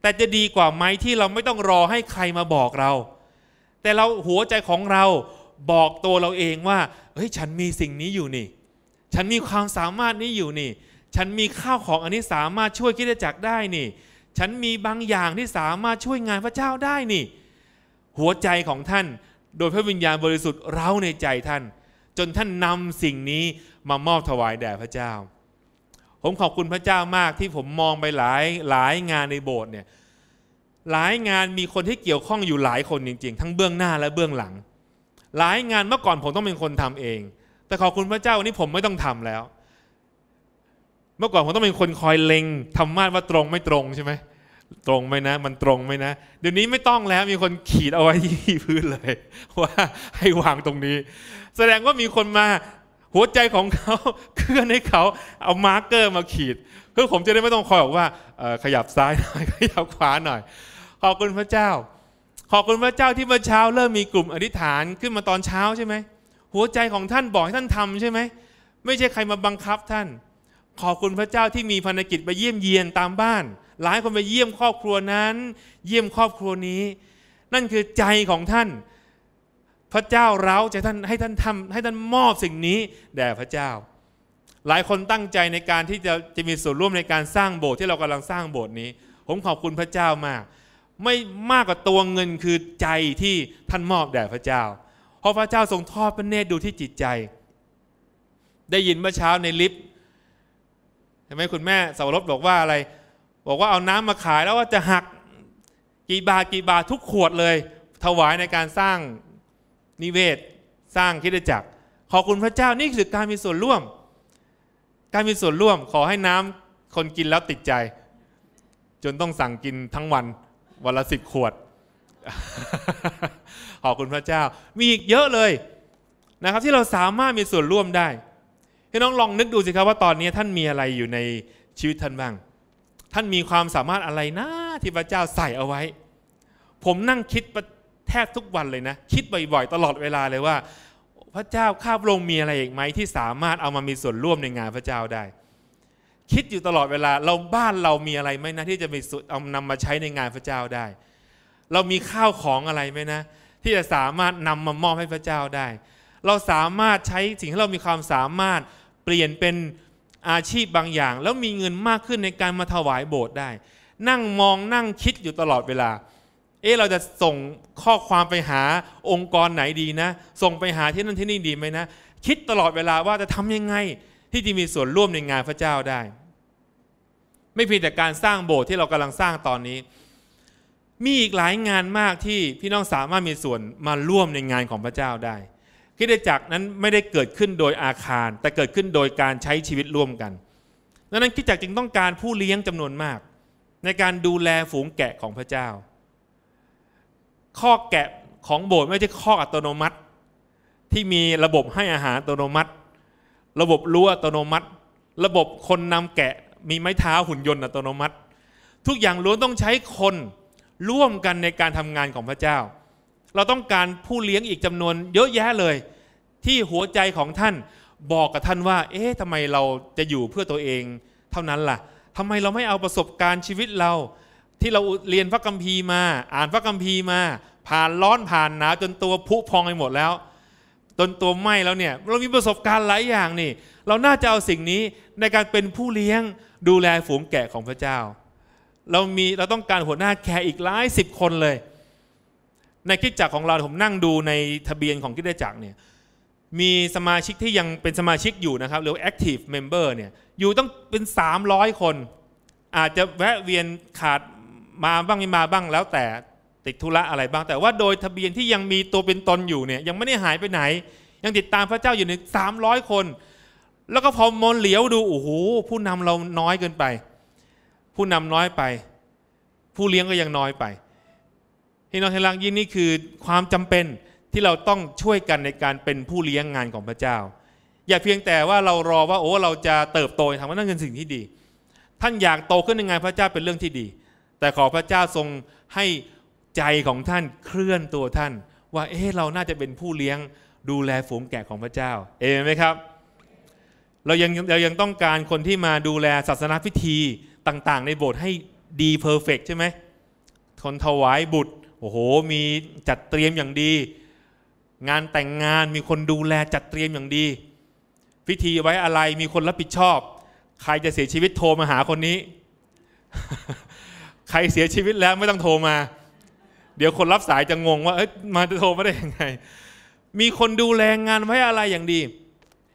A: แต่จะดีกว่าไหมที่เราไม่ต้องรอให้ใครมาบอกเรา แต่เราหัวใจของเราบอกตัวเราเองว่าเฮ้ยฉันมีสิ่งนี้อยู่นี่ ฉันมีความสามารถนี้อยู่นี่ ฉันมีข้าวของอันนี้สามารถช่วยคิดจักรได้นี่ ฉันมีบางอย่างที่สามารถช่วยงานพระเจ้าได้นี่หัวใจของท่านโดยพระวิญญาณบริสุทธิ์เร้าในใจท่าน จนท่านนำสิ่งนี้มามอบถวายแด่พระเจ้า ผมขอบคุณพระเจ้ามากที่ผมมองไปหลายหลายงานในโบสถ์เนี่ยหลายงานมีคนที่เกี่ยวข้องอยู่หลายคนจริง ๆ ทั้งเบื้องหน้าและเบื้องหลัง หลายงานเมื่อก่อนผมต้องเป็นคนทำเอง แต่ขอบคุณพระเจ้าวันนี้ผมไม่ต้องทำแล้ว เมื่อก่อนผมต้องเป็นคนคอยเล็งทำมาดว่าตรงไม่ตรงใช่ไหมตรงไหมนะ มันตรงไหมนะ เดี๋ยวนี้ไม่ต้องแล้วมีคนขีดเอาไว้ที่พื้นเลยว่าให้วางตรงนี้ แสดงว่ามีคนมา หัวใจของเขาเคลื่อนให้เขาเอามาร์กเกอร์มาขีดเพื่อผมจะได้ไม่ต้องคอยบอกว่าขยับซ้ายหน่อยขยับขวาหน่อย ขอบคุณพระเจ้า ขอบคุณพระเจ้าที่เมื่อเช้าเริ่มมีกลุ่มอธิษฐานขึ้นมาตอนเช้าใช่ไหมหัวใจของท่านบอกให้ท่านทำใช่ไหมไม่ใช่ใครมาบังคับท่าน ขอบคุณพระเจ้าที่มีภารกิจไปเยี่ยมเยียนตามบ้านหลายคนไปเยี่ยมครอบครัวนั้น เยี่ยมครอบครัวนี้ นั่นคือใจของท่านพระเจ้าเราใจท่านให้ท่านทำให้ท่านมอบสิ่งนี้แด่พระเจ้า หลายคนตั้งใจในการที่จะจะมีส่วนร่วมในการสร้างโบสถ์ที่เรากำลังสร้างโบสถ์นี้ ผมขอบคุณพระเจ้ามาก ไม่มากกว่าตัวเงินคือใจที่ท่านมอบแด่พระเจ้า เพราะพระเจ้าทรงทอดพระเนตรดูที่จิตใจ ได้ยินเมื่อเช้าในลิฟต์ใช่ไหมคุณแม่สาวรถบอกว่าอะไรบอกว่าเอาน้ำมาขายแล้วว่าจะหักกี่บาทกี่บาททุกขวดเลย ถวายในการสร้างนิเวศสร้างคิดจักรขอบคุณพระเจ้านี่คือการมีส่วนร่วม การมีส่วนร่วม ขอให้น้ำคนกินแล้วติดใจ จนต้องสั่งกินทั้งวัน วันละสิบขวด ขอบคุณพระเจ้า มีอีกเยอะเลยนะครับ ที่เราสามารถมีส่วนร่วมได้พี่น้องลองนึกดูสิครับว่าตอนนี้ท่านมีอะไรอยู่ในชีวิตท่านบ้างท่านมีความสามารถอะไรนะที่พระเจ้าใส่เอาไว้ ผมนั่งคิดแทบทุกวันเลยนะ คิดบ่อยๆ ตลอดเวลาเลยว่า พระเจ้าข้าพระองค์มีอะไรอีกไหมที่สามารถเอามามีส่วนร่วมในงานพระเจ้าได้ คิดอยู่ตลอดเวลา เราบ้านเรามีอะไรไหมนะที่จะมีสเอานำมาใช้ในงานพระเจ้าได้ เรามีข้าวของอะไรไหมนะ ที่จะสามารถนำมามอบให้พระเจ้าได้ เราสามารถใช้สิ่งที่เรามีความสามารถเปลี่ยนเป็นอาชีพบางอย่าง แล้วมีเงินมากขึ้นในการมาถวายโบสถ์ได้ นั่งมองนั่งคิดอยู่ตลอดเวลา เอ๊ะ เราจะส่งข้อความไปหาองค์กรไหนดีนะ ส่งไปหาที่นั่นที่นี่ดีไหมนะ คิดตลอดเวลาว่าจะทำยังไง ที่จะมีส่วนร่วมในงานพระเจ้าได้ ไม่เพียงแต่การสร้างโบสถ์ที่เรากำลังสร้างตอนนี้ มีอีกหลายงานมากที่พี่น้องสามารถมีส่วนมาร่วมในงานของพระเจ้าได้คิดจักนั้นไม่ได้เกิดขึ้นโดยอาคาร แต่เกิดขึ้นโดยการใช้ชีวิตร่วมกัน ดังนั้นคิดจักจึงต้องการผู้เลี้ยงจำนวนมากในการดูแลฝูงแกะของพระเจ้า ข้อแกะของโบสถ์ไม่ใช่ข้ออัตโนมัติ ที่มีระบบให้อาหารอัตโนมัติ ระบบรั้วอัตโนมัติ ระบบคนนำแกะมีไม้เท้าหุ่นยนต์อัตโนมัติ ทุกอย่างล้วนต้องใช้คนร่วมกันในการทำงานของพระเจ้าเราต้องการผู้เลี้ยงอีกจำนวนเยอะแยะเลย ที่หัวใจของท่านบอกกับท่านว่า เอ๊ะทำไมเราจะอยู่เพื่อตัวเองเท่านั้นล่ะ ทำไมเราไม่เอาประสบการณ์ชีวิตเรา ที่เราเรียนพระคัมภีร์มา อ่านพระคัมภีร์มา ผ่านร้อนผ่านหนาวจนตัวพุพองไปหมดแล้วจนตัวไหม้แล้วเนี่ยเรามีประสบการณ์หลายอย่างนี่ เราน่าจะเอาสิ่งนี้ในการเป็นผู้เลี้ยงดูแลฝูงแกะของพระเจ้า เรามีเราต้องการหัวหน้าแคร์อีกหลายสิบคนเลยในคิดจักรของเราผมนั่งดูในทะเบียนของคิดจักรเนี่ยมีสมาชิกที่ยังเป็นสมาชิกอยู่นะครับ หรือ active member เนี่ยอยู่ต้องเป็น 300 คนอาจจะแวะเวียนขาดมาบ้างไม่มาบ้างแล้วแต่ติดธุระอะไรบ้าง แต่ว่า โดยทะเบียนที่ยังมีตัวเป็นตนอยู่เนี่ยยังไม่ได้หายไปไหน ยังติดตามพระเจ้าอยู่ใน300 คน แล้วก็พอมองเหลียวดูโอ้โหผู้นำเราน้อยเกินไป ผู้นำน้อยไป ผู้เลี้ยงก็ยังน้อยไปพี่น้องที่รักยิ่งนี่คือความจำเป็นที่เราต้องช่วยกันในการเป็นผู้เลี้ยงงานของพระเจ้า อย่าเพียงแต่ว่าเรารอว่าโอ้เราจะเติบโตทำว่านั้นเป็นสิ่งที่ดี ท่านอยากโตขึ้นในงานพระเจ้าเป็นเรื่องที่ดี แต่ขอพระเจ้าทรงให้ใจของท่านเคลื่อนตัวท่าน ว่าเอ๊ะเราน่าจะเป็นผู้เลี้ยงดูแลฝูงแกะของพระเจ้าเอเมไหมครับเรายังเรายังต้องการคนที่มาดูแลศาสนาพิธีต่างๆ ในโบสถ์ให้ดีเพอร์เฟกใช่ไหมคนถวายบุตรโอ้โห มีจัดเตรียมอย่างดี งานแต่งงานมีคนดูแลจัดเตรียมอย่างดีพิธีไว้อะไรมีคนรับผิดชอบ ใครจะเสียชีวิตโทรมาหาคนนี้ ใครเสียชีวิตแล้วไม่ต้องโทรมา เดี๋ยวคนรับสายจะงงว่าเอ้มาจะโทรมาได้ยังไง มีคนดูแลงานไว้อะไรอย่างดี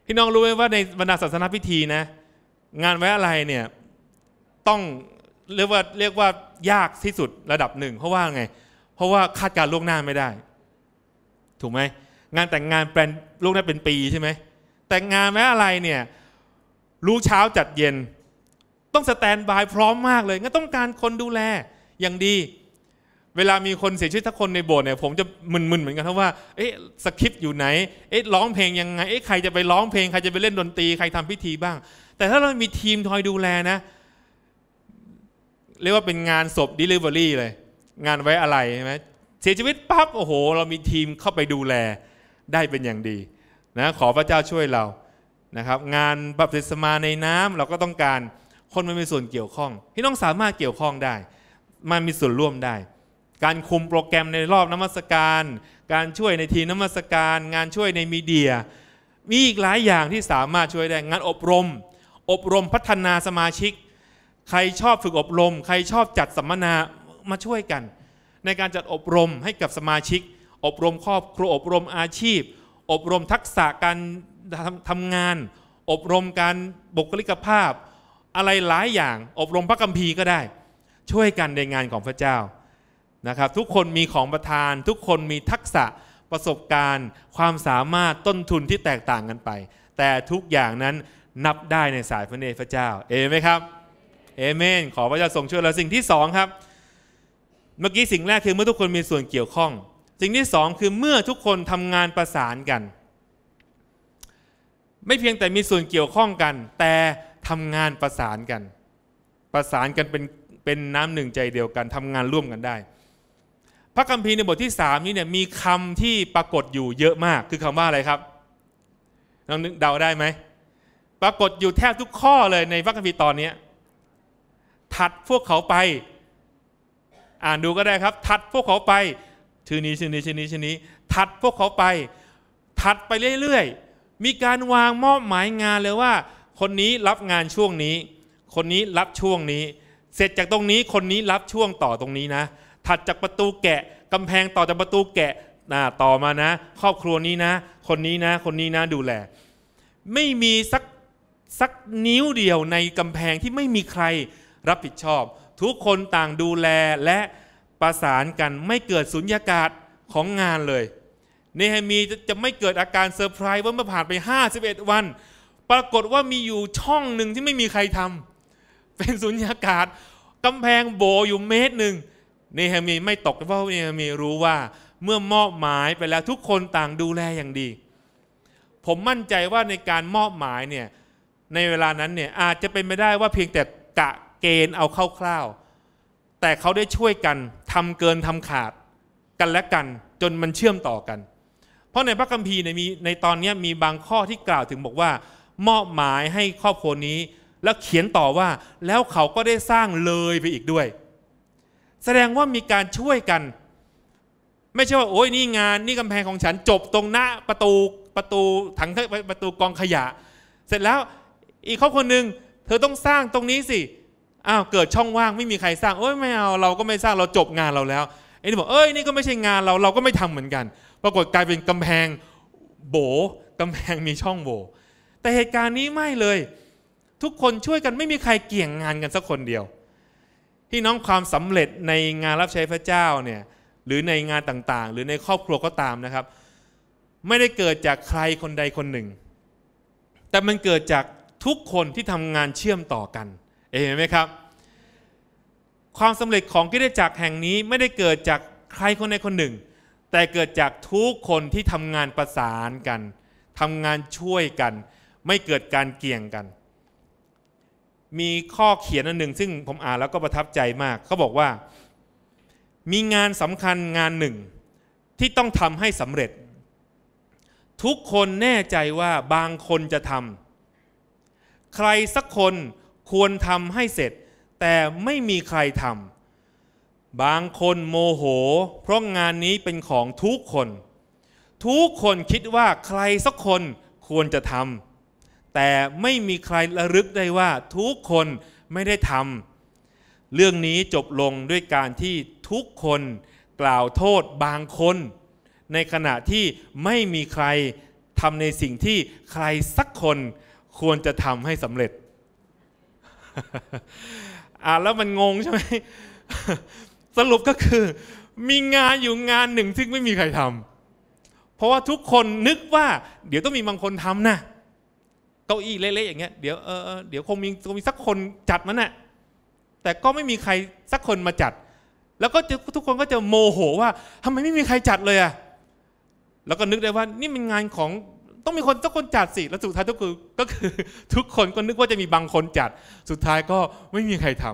A: พี่น้องรู้ไหมว่าในบรรดาศาสนาพิธีนะงานไว้อะไรเนี่ย ต้องเรียกว่าเรียกว่ายากที่สุดระดับหนึ่งเพราะว่าไงเพราะว่า คาดการล่วงหน้าไม่ได้ ถูกไหมงานแต่งงานแปลนล่วงหน้าเป็นปีใช่ไหม แต่งงานแม้อะไรเนี่ย รู้เช้าจัดเย็น ต้องสแตนบายพร้อมมากเลยงั้นต้องการคนดูแลอย่างดี เวลามีคนเสียชีวิตทักคนในโบสถ์เนี่ย ผมจะมึนๆเหมือนกันเพราะว่า เอ๊ะสคริปต์อยู่ไหนเอ๊ะร้องเพลงยังไงเอ๊ะใครจะไปร้องเพลงใครจะไปเล่นดนตรีใครทำพิธีบ้าง แต่ถ้าเรามีทีมคอยดูแลนะ เรียกว่าเป็นงานศพ Delivery เลยงานไว้อะไรใช่ไหมเสียชีวิตปั๊บโอ้โห เรามีทีมเข้าไปดูแลได้เป็นอย่างดีนะขอพระเจ้าช่วยเรานะครับงานบัพติศมาในน้ำเราก็ต้องการ คนมันมีส่วนเกี่ยวข้องที่ต้องสามารถเกี่ยวข้องได้มันมีส่วนร่วมได้ การคุมโปรแกรมในรอบน้ำมศสการ การช่วยในทีน้ำมศสการ งานช่วยในมีเดีย มีอีกหลายอย่างที่สามารถช่วยได้งานอบรม อบรมพัฒนาสมาชิก ใครชอบฝึกอบรมใครชอบจัดสัมมนามาช่วยกันในการจัดอบรมให้กับสมาชิก อบรมครอบครัวอบรมอาชีพ อบรมทักษะการทำงาน อบรมการบุคลิกภาพอะไรหลายอย่างอบรมพระกัมภีร์ก็ได้ ช่วยกันในงานของพระเจ้านะครับ ทุกคนมีของประทานทุกคนมีทักษะประสบการณ์ความสามารถต้นทุนที่แตกต่างกันไป แต่ทุกอย่างนั้นนับได้ในสายพระเนตรพระเจ้าเอเมนครับเอเมนขอพระเจ้าทรงช่วยเราสิ่งที่สองครับเมื่อกี้สิ่งแรกคือเมื่อทุกคนมีส่วนเกี่ยวข้อง สิ่งที่สองคือเมื่อทุกคนทำงานประสานกัน ไม่เพียงแต่มีส่วนเกี่ยวข้องกัน แต่ทำงานประสานกัน ประสานกันเป็นเป็นน้ำหนึ่งใจเดียวกันทำงานร่วมกันได้ พระคัมภีร์ในบทที่สามนี้เนี่ยมีคำที่ปรากฏอยู่เยอะมากคือคำว่าอะไรครับลองนึกเดาได้ไหมปรากฏอยู่แทบทุกข้อเลยในพระคัมภีร์ตอนนี้ถัดพวกเขาไปอ่านดูก็ได้ครับถัดพวกเขาไปชื่อนี้ชื่อนี้ชื่อนี้ชื่อนี้ถัดพวกเขาไปถัดไปเรื่อยๆมีการวางมอบหมายงานเลยว่า คนนี้รับงานช่วงนี้ คนนี้รับช่วงนี้ เสร็จจากตรงนี้คนนี้รับช่วงต่อตรงนี้นะถัดจากประตูแกะกำแพงต่อจากประตูแกะนะต่อมานะ ครอบครัวนี้นะ คนนี้นะคนนี้นะ ดูแล ไม่มีสักสักนิ้วเดียวในกำแพงที่ไม่มีใครรับผิดชอบทุกคนต่างดูแลและประสานกันไม่เกิดสุญญากาศของงานเลย เนฮมีจะไม่เกิดอาการเซอร์ไพรส์ว่าเมื่อผ่านไป 51 วัน ปรากฏว่ามีอยู่ช่องหนึ่งที่ไม่มีใครทำเป็นสุญญากาศกำแพงโบอยู่เมตรหนึ่งเนฮมีไม่ตกเพราะเนฮมีรู้ว่าเมื่อมอบหมายไปแล้ว ทุกคนต่างดูแลอย่างดี ผมมั่นใจว่าในการมอบหมายเนี่ยในเวลานั้นเนี่ยอาจจะเป็นไม่ได้ว่าเพียงแต่กะเกณฑ์เอาคร่าวๆ แต่เขาได้ช่วยกันทำเกินทำขาดกันและกัน จนมันเชื่อมต่อกัน เพราะในพระคัมภีร์ในมีในตอนนี้มีบางข้อที่กล่าวถึงบอกว่ามอบหมายให้ครอบครัวนี้แล้วเขียนต่อว่า แล้วเขาก็ได้สร้างเลยไปอีกด้วย แสดงว่ามีการช่วยกัน ไม่ใช่ว่า โอ้ยนี่งานนี่กำแพงของฉันจบตรงหน้าประตูประตูถังประตูกองขยะ เสร็จแล้วอีกครอบครัวหนึ่งเธอต้องสร้างตรงนี้สิอ้าวเกิดช่องว่างไม่มีใครสร้างเอ้ยไม่เอาเราก็ไม่สร้างเราจบงานเราแล้วไอ้นี่บอกเอ้ยนี่ก็ไม่ใช่งานเราเราก็ไม่ทำเหมือนกัน ปรากฏกลายเป็นกำแพงโบกำแพงมีช่องโบแต่เหตุการณ์นี้ไม่เลยทุกคนช่วยกันไม่มีใครเกี่ยงงานกันสักคนเดียวพี่น้องความสำเร็จในงานรับใช้พระเจ้าเนี่ย หรือในงานต่างๆ หรือในครอบครัวก็ตามนะครับ ไม่ได้เกิดจากใครคนใดคนหนึ่ง แต่มันเกิดจากทุกคนที่ทำงานเชื่อมต่อกันเห็นไหมครับความสำเร็จของกิจจักรแห่งนี้ไม่ได้เกิดจากใครคนใดคนหนึ่ง แต่เกิดจากทุกคนที่ทำงานประสานกัน ทำงานช่วยกัน ไม่เกิดการเกี่ยงกัน มีข้อเขียนอันหนึ่ง ซึ่งผมอ่านแล้วก็ประทับใจมากเขาบอกว่า มีงานสำคัญงานหนึ่ง ที่ต้องทำให้สำเร็จ ทุกคนแน่ใจว่าบางคนจะทำใครสักคนควรทำให้เสร็จ แต่ไม่มีใครทำบางคนโมโหเพราะงานนี้เป็นของทุกคน ทุกคนคิดว่าใครสักคนควรจะทำแต่ไม่มีใครระลึกได้ว่าทุกคนไม่ได้ทำเรื่องนี้จบลงด้วยการที่ทุกคนกล่าวโทษบางคน ในขณะที่ไม่มีใครทำในสิ่งที่ใครสักคนควรจะทำให้สำเร็จอ่าแล้วมันงงใช่ไหมสรุปก็คือ มีงานอยู่งานหนึ่ง ซึ่งไม่มีใครทำเพราะว่าทุกคนนึกว่า เดี๋ยวต้องมีบางคนทำนะเก้าอี้เละๆอย่างเงี้ย เดี๋ยวเออเดี๋ยวคงมีคงมีสักคนจัดมันน่ะ แต่ก็ไม่มีใครสักคนมาจัด แล้วก็ทุกคนก็จะโมโหว่าทำไมไม่มีใครจัดเลยอะแล้วก็นึกได้ว่านี่เป็นงานของต้องมีคน้องคนจัดสิแล้วสุดท้ายก็คือก็คือทุกคนก็นึกว่าจะมีบางคนจัดสุดท้ายก็ไม่มีใครท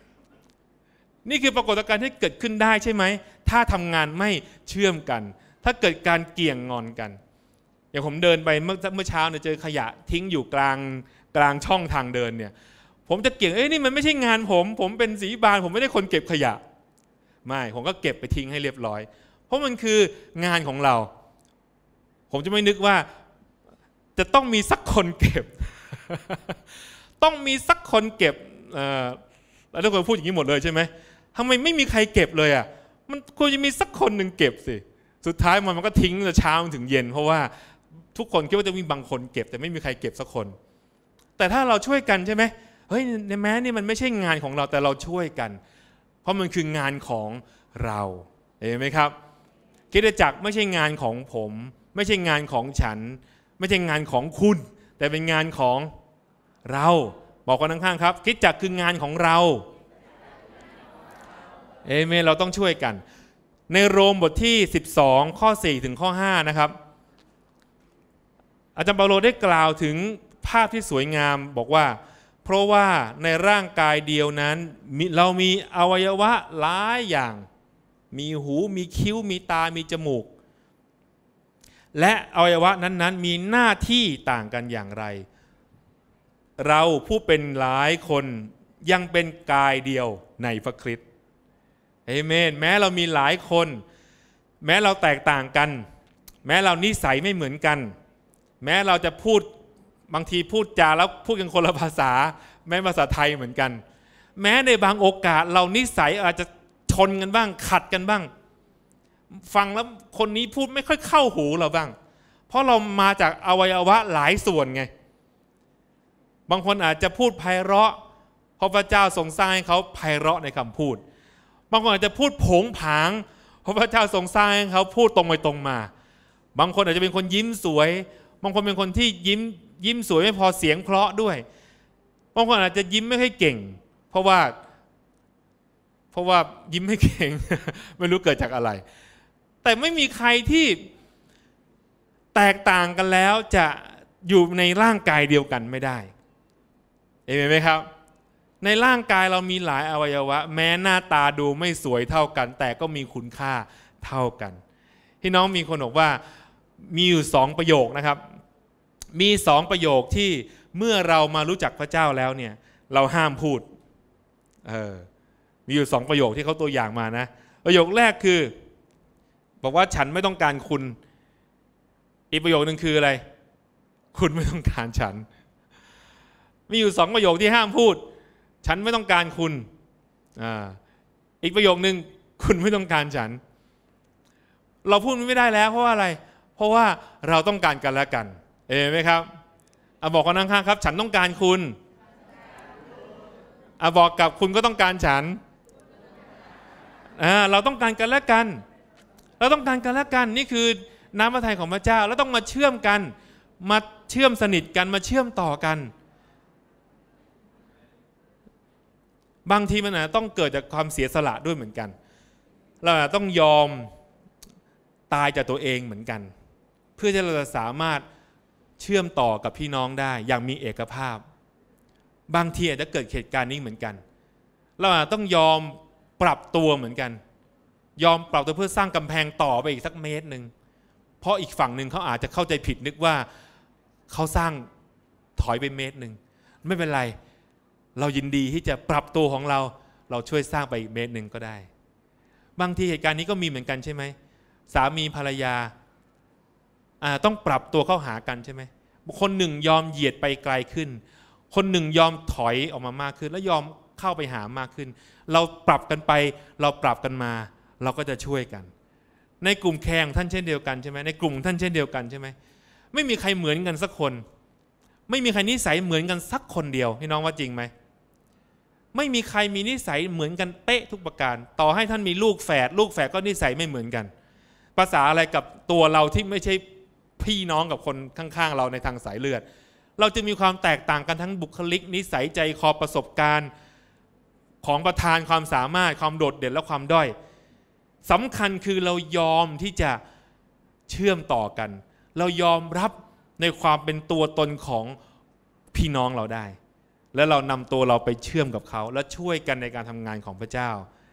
A: ำ นี่คือปรากฏการณ์ที่เกิดขึ้นได้ใช่ไหมถ้าทำงานไม่เชื่อมกัน ถ้าเกิดการเกี่ยงงอนกัน อย่างผมเดินไปเมื่อเมื่อเช้าเนี่ยเจอขยะทิ้งอยู่กลางกลางช่องทางเดินเนี่ย ผมจะเกี่ยง เอ้ยนี่มันไม่ใช่งานผม ผมเป็นสีบาน ผมไม่ได้คนเก็บขยะ ไม่ผมก็เก็บไปทิ้งให้เรียบร้อย เพราะมันคืองานของเรา ผมจะไม่นึกว่าจะต้องมีสักคนเก็บ ต้องมีสักคนเก็บเราทุกคนพูดอย่างนี้หมดเลยใช่ไหมทำไมไม่มีใครเก็บเลยอ่ะ มันควรจะมีสักคนหนึ่งเก็บสิ สุดท้ายมันมันก็ทิ้งแต่เช้าถึงเย็น เพราะว่าทุกคนคิดว่าจะมีบางคนเก็บ แต่ไม่มีใครเก็บสักคน แต่ถ้าเราช่วยกันใช่ไหมเฮ้ยในแม้นี่มันไม่ใช่งานของเราแต่เราช่วยกัน เพราะมันคืองานของเราเห็นไหมครับคิดจักไม่ใช่งานของผม ไม่ใช่งานของฉันไม่ใช่งานของคุณ แต่เป็นงานของเราบอกคนข้างๆครับ คิดจักคืองานของเรา เอเมน เราต้องช่วยกัน ในโรมบทที่ 12 ข้อ 4 ถึงข้อ 5 นะครับ อาจารย์เปาโลได้กล่าวถึงภาพที่สวยงามบอกว่า เพราะว่าในร่างกายเดียวนั้น เรามีอวัยวะหลายอย่าง มีหูมีคิ้วมีตามีจมูกและอวัยวะนั้นๆ มีหน้าที่ต่างกันอย่างไร เราผู้เป็นหลายคนยังเป็นกายเดียวในพระคริสต์เอเมน แม้เรามีหลายคน แม้เราแตกต่างกัน แม้เรานิสัยไม่เหมือนกัน แม้เราจะพูดบางทีพูดจาแล้วพูดกันคนละภาษา แม้ภาษาไทยเหมือนกัน แม้ในบางโอกาส เรานิสัยอาจจะชนกันบ้าง ขัดกันบ้างฟังแล้วคนนี้พูดไม่ค่อยเข้าหูเราบ้าง เพราะเรามาจากอวัยวะหลายส่วนไง บางคนอาจจะพูดไพเราะ เพราะ พระเจ้าทรงสร้างให้เขาไพเราะในคำพูด บางคนอาจจะพูดผงผาง เพราะพระเจ้าทรงสร้างให้เขาพูดตรงไปตรงมา บางคนอาจจะเป็นคนยิ้มสวย บางคนเป็นคนที่ยิ้มยิ้มสวยไม่พอเสียงเคราะห์ด้วย บางคนอาจจะยิ้มไม่ค่อยเก่ง เพราะว่า เพราะว่ายิ้มไม่เก่ง ไม่รู้เกิดจากอะไรแต่ไม่มีใครที่แตกต่างกันแล้วจะอยู่ในร่างกายเดียวกันไม่ได้เห็นไหมครับ ในร่างกายเรามีหลายอวัยวะ แม้หน้าตาดูไม่สวยเท่ากัน แต่ก็มีคุณค่าเท่ากันพี่น้องมีคนบอกว่า มีอยู่สองประโยคนะครับ มีสองประโยคที่เมื่อเรามารู้จักพระเจ้าแล้วเนี่ยเราห้ามพูดเออมีอยู่สองประโยคที่เขาตัวอย่างมานะ ประโยคแรกคือบอกว่าฉันไม่ต้องการคุณ อีกประโยคหนึ่งคืออะไร คุณไม่ต้องการฉัน มีอยู่สองประโยคที่ห้ามพูด ฉันไม่ต้องการคุณออีกประโยคหนึ่ง คุณไม่ต้องการฉัน เราพูดไม่ได้แล้วเพราะว่าอะไร เพราะว่าเราต้องการกันและกัน เอไหมครับอาบอกกันข้างๆครับ ฉันต้องการคุณอาบอกกับคุณก็ต้องการฉันเราต้องการกันและกันเราต้องการกันและกันนี่คือน้ำพระทัยของพระเจ้าแล้วต้องมาเชื่อมกันมาเชื่อมสนิทกันมาเชื่อมต่อกัน บางทีมันอาจต้องเกิดจากความเสียสละด้วยเหมือนกัน เราต้องยอมตายจากตัวเองเหมือนกัน เพื่อที่เราจะสามารถเชื่อมต่อกับพี่น้องได้ อย่างมีเอกภาพ บางทีอาจจะเกิดเหตุการณ์นี้เหมือนกัน เราต้องยอมปรับตัวเหมือนกันยอมปรับตัวเพื่อสร้างกำแพงต่อไปอีกสักเมตรหนึ่ง เพราะอีกฝั่งหนึ่งเขาอาจจะเข้าใจผิดนึกว่าเขาสร้างถอยไปเมตรหนึ่งไม่เป็นไรเรายินดีที่จะปรับตัวของเราเราช่วยสร้างไปอีกเมตรหนึ่งก็ได้ บางทีเหตุการณ์นี้ก็มีเหมือนกันใช่ไหมสามีภรรยา ต้องปรับตัวเข้าหากันใช่ไหมคนหนึ่งยอมเหยียดไปไกลขึ้น คนหนึ่งยอมถอยออกมามากขึ้น และยอมเข้าไปหามากขึ้น เราปรับกันไปเราปรับกันมาเราก็จะช่วยกัน ในกลุ่มแคขงท่าน เช่นเดียวกันใช่ไหมในกลุ่มท่านเช่นเดียวกันใช่ไหมไม่มีใครเหมือนกันสักคน ไม่มีใครนิสัยเหมือนกันสักคนเดียวพี่น้องว่าจริงไหมไม่มีใครมีนิสัยเหมือนกันเป๊ะทุกประการ ต่อให้ท่านมีลูกแฝด ลูกแฝดก็นิสัยไม่เหมือนกัน ภาษาอะไรกับตัวเราที่ไม่ใช่ พี่น้องกับคนข้างๆเราในทางสายเลือด เราจะมีความแตกต่างกันทั้งบุคลิกนิสัยใจคอประสบการณ์ของประธานความสามารถความโดดเด่นและความด้อยสำคัญคือเรายอมที่จะเชื่อมต่อกัน เรายอมรับในความเป็นตัวตนของพี่น้องเราได้ และเรานำตัวเราไปเชื่อมกับเขา และช่วยกันในการทำงานของพระเจ้า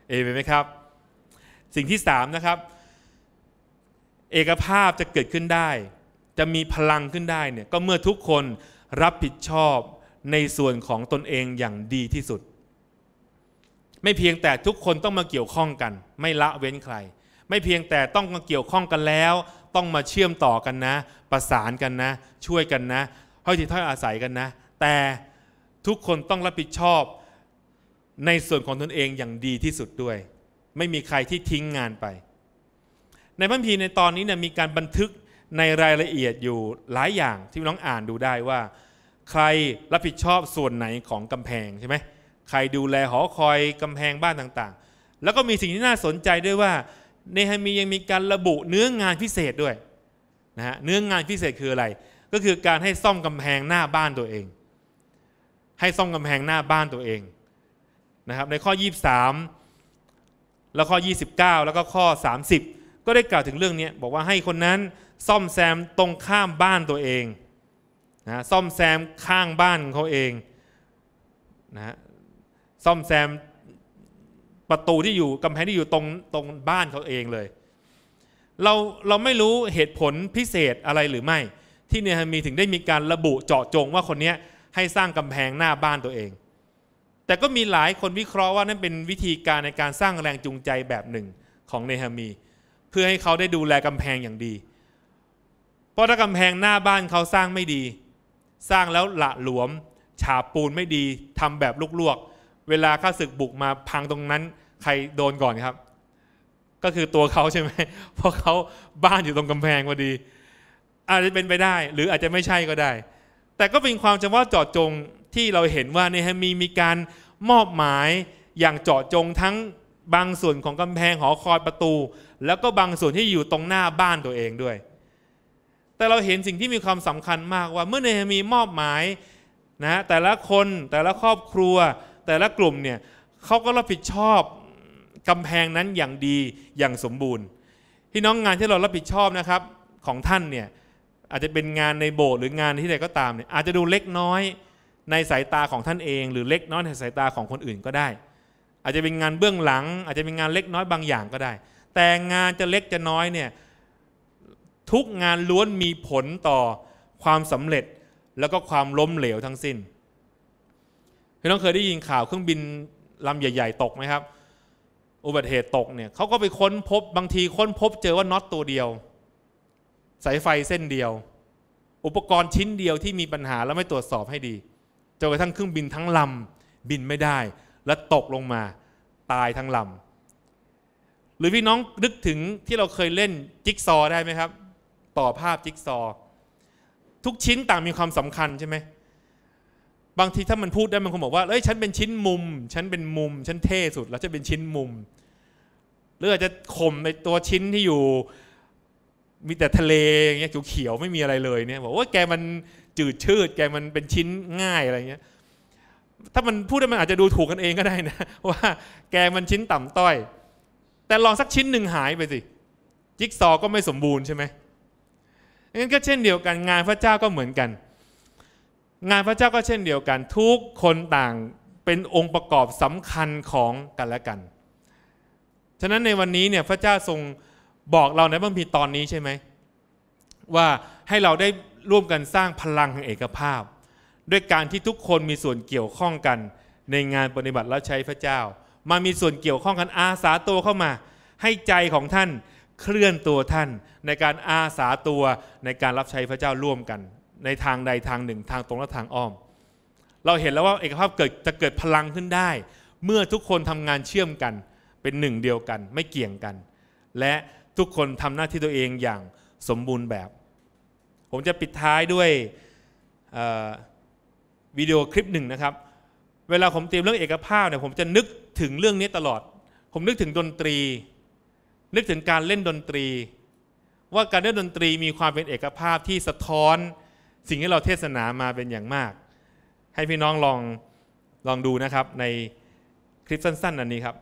A: เอเมนไหมครับสิ่งที่สามนะครับเอกภาพจะเกิดขึ้นได้ จะมีพลังขึ้นได้เนี่ยก็เมื่อทุกคนรับผิดชอบในส่วนของตนเองอย่างดีที่สุดไม่เพียงแต่ทุกคนต้องมาเกี่ยวข้องกัน ไม่ละเว้นใคร ไม่เพียงแต่ต้องมาเกี่ยวข้องกันแล้ว ต้องมาเชื่อมต่อกันนะ ประสานกันนะช่วยกันนะห้อยทีท้อยอาศัยกันนะ แต่ทุกคนต้องรับผิดชอบในส่วนของตนเองอย่างดีที่สุดด้วย ไม่มีใครที่ทิ้งงานไป ในพันพีในตอนนี้เนี่ยมีการบันทึกในรายละเอียดอยู่หลายอย่าง ที่น้องอ่านดูได้ว่าใครรับผิดชอบส่วนไหนของกำแพงใช่ไหมใครดูแลหอคอย กำแพงบ้านต่างๆ แล้วก็มีสิ่งที่น่าสนใจด้วยว่าเนหมียังมีการระบุเนื้องานพิเศษด้วยนะฮะเนื้องานพิเศษคืออะไร ก็คือการให้ซ่อมกำแพงหน้าบ้านตัวเอง ให้ซ่อมกำแพงหน้าบ้านตัวเองนะครับ ในข้อ 23 แล้วข้อ 29 แล้วก็ข้อ 30 ก็ได้กล่าวถึงเรื่องนี้บอกว่าให้คนนั้นซ่อมแซมตรงข้ามบ้านตัวเองนะซ่อมแซมข้างบ้านเขาเองนะซ่อมแซมประตูที่อยู่กำแพงที่อยู่ตรงตรงบ้านเขาเองเลย เราเราไม่รู้เหตุผลพิเศษอะไรหรือไม่ ที่เนหามีถึงได้มีการระบุเจาะจงว่าคนนี้ให้สร้างกำแพงหน้าบ้านตัวเอง แต่ก็มีหลายคนวิเคราะห์ว่านั่นเป็นวิธีการในการสร้างแรงจูงใจแบบหนึ่งของเนหามี เพื่อให้เขาได้ดูแลกำแพงอย่างดี เพราะถ้ากำแพงหน้าบ้านเขาสร้างไม่ดี สร้างแล้วละหลวม ฉาบปูนไม่ดีทำแบบลวกเวลาข้าศึกบุกมาพังตรงนั้นใครโดนก่อนครับ ก็คือตัวเขาใช่ไหมเพราะเขาบ้านอยู่ตรงกำแพงพอดี อาจจะเป็นไปได้หรืออาจจะไม่ใช่ก็ได้ แต่ก็เป็นความเฉพาะเจาะจงที่เราเห็นว่า เนฮามีมีการมอบหมายอย่างเจาะจงทั้งบางส่วนของกำแพงหอคอยประตู แล้วก็บางส่วนที่อยู่ตรงหน้าบ้านตัวเองด้วย แต่เราเห็นสิ่งที่มีความสำคัญมากว่าเมื่อเนฮามีมอบหมายนะแต่ละคนแต่ละครอบครัวแต่ละกลุ่มเนี่ยเขาก็รับผิดชอบกำแพงนั้นอย่างดีอย่างสมบูรณ์พี่น้องงานที่เรารับผิดชอบนะครับของท่านเนี่ย อาจจะเป็นงานในโบสถ์หรืองานที่ใดก็ตามเนี่ย อาจจะดูเล็กน้อยในสายตาของท่านเอง หรือเล็กน้อยในสายตาของคนอื่นก็ได้ อาจจะเป็นงานเบื้องหลัง อาจจะเป็นงานเล็กน้อยบางอย่างก็ได้ แต่งานจะเล็กจะน้อยเนี่ยทุกงานล้วนมีผลต่อความสำเร็จแล้วก็ความล้มเหลวทั้งสิ้นพี่น้องเคยได้ยินข่าวเครื่องบินลำใหญ่ ๆ ตกไหมครับ อุบัติเหตุตกเนี่ย เขาก็ไปค้นพบบางทีค้นพบเจอว่าน็อตตัวเดียว สายไฟเส้นเดียว อุปกรณ์ชิ้นเดียวที่มีปัญหาแล้วไม่ตรวจสอบให้ดีจนกระทั่งเครื่องบินทั้งลำบินไม่ได้ และตกลงมาตายทั้งลำหรือพี่น้องนึกถึงที่เราเคยเล่นจิ๊กซอได้ไหมครับ ต่อภาพจิ๊กซอ ทุกชิ้นต่างมีความสำคัญใช่ไหมบางทีถ้ามันพูดได้มันคงบอกว่าเอ้ยฉันเป็นชิ้นมุม ฉันเป็นมุม ฉันเท่สุด แล้วจะเป็นชิ้นมุม หรืออาจจะข่มในตัวชิ้นที่อยู่ มีแต่ทะเลอย่างเงี้ยเขียวไม่มีอะไรเลยเนี่ย บอกว่าแกมันจืดชืด แกมันเป็นชิ้นง่ายอะไรเงี้ย ถ้ามันพูดได้มันอาจจะดูถูกกันเองก็ได้นะว่า แกมันชิ้นต่ำต้อย แต่ลองสักชิ้นหนึ่งหายไปสิ จิ๊กซอก็ไม่สมบูรณ์ใช่ไหมงั้นก็เช่นเดียวกันงานพระเจ้าก็เหมือนกันงานพระเจ้าก็เช่นเดียวกันทุกคนต่างเป็นองค์ประกอบสำคัญของกันและกันฉะนั้นในวันนี้เนี่ยพระเจ้าทรงบอกเราในบัมพีตอนนี้ใช่ไหมว่าให้เราได้ร่วมกันสร้างพลังแห่งเอกภาพด้วยการที่ทุกคนมีส่วนเกี่ยวข้องกันในงานปฏิบัติและใช้พระเจ้า มามีส่วนเกี่ยวข้องกันอาสาตัวเข้ามา ให้ใจของท่านเคลื่อนตัวท่าน ในการอาสาตัว ในการรับใช้พระเจ้าร่วมกันในทางใดทางหนึ่งทางตรงและทางอ้อม เราเห็นแล้วว่าเอกภาพเกิดจะเกิดพลังขึ้นได้ เมื่อทุกคนทำงานเชื่อมกันเป็นหนึ่งเดียวกันไม่เกี่ยงกัน และทุกคนทำหน้าที่ตัวเองอย่างสมบูรณ์แบบ ผมจะปิดท้ายด้วยวิดีโอคลิปหนึ่งนะครับ เวลาผมเตรียมเรื่องเอกภาพเนี่ยผมจะนึกถึงเรื่องนี้ตลอด ผมนึกถึงดนตรี นึกถึงการเล่นดนตรี ว่าการเล่นดนตรีมีความเป็นเอกภาพที่สะท้อนสิ่งที่เราเทศนามาเป็นอย่างมาก ให้พี่น้องลองลองดูนะครับในคลิปสั้นๆ อันนี้ครับ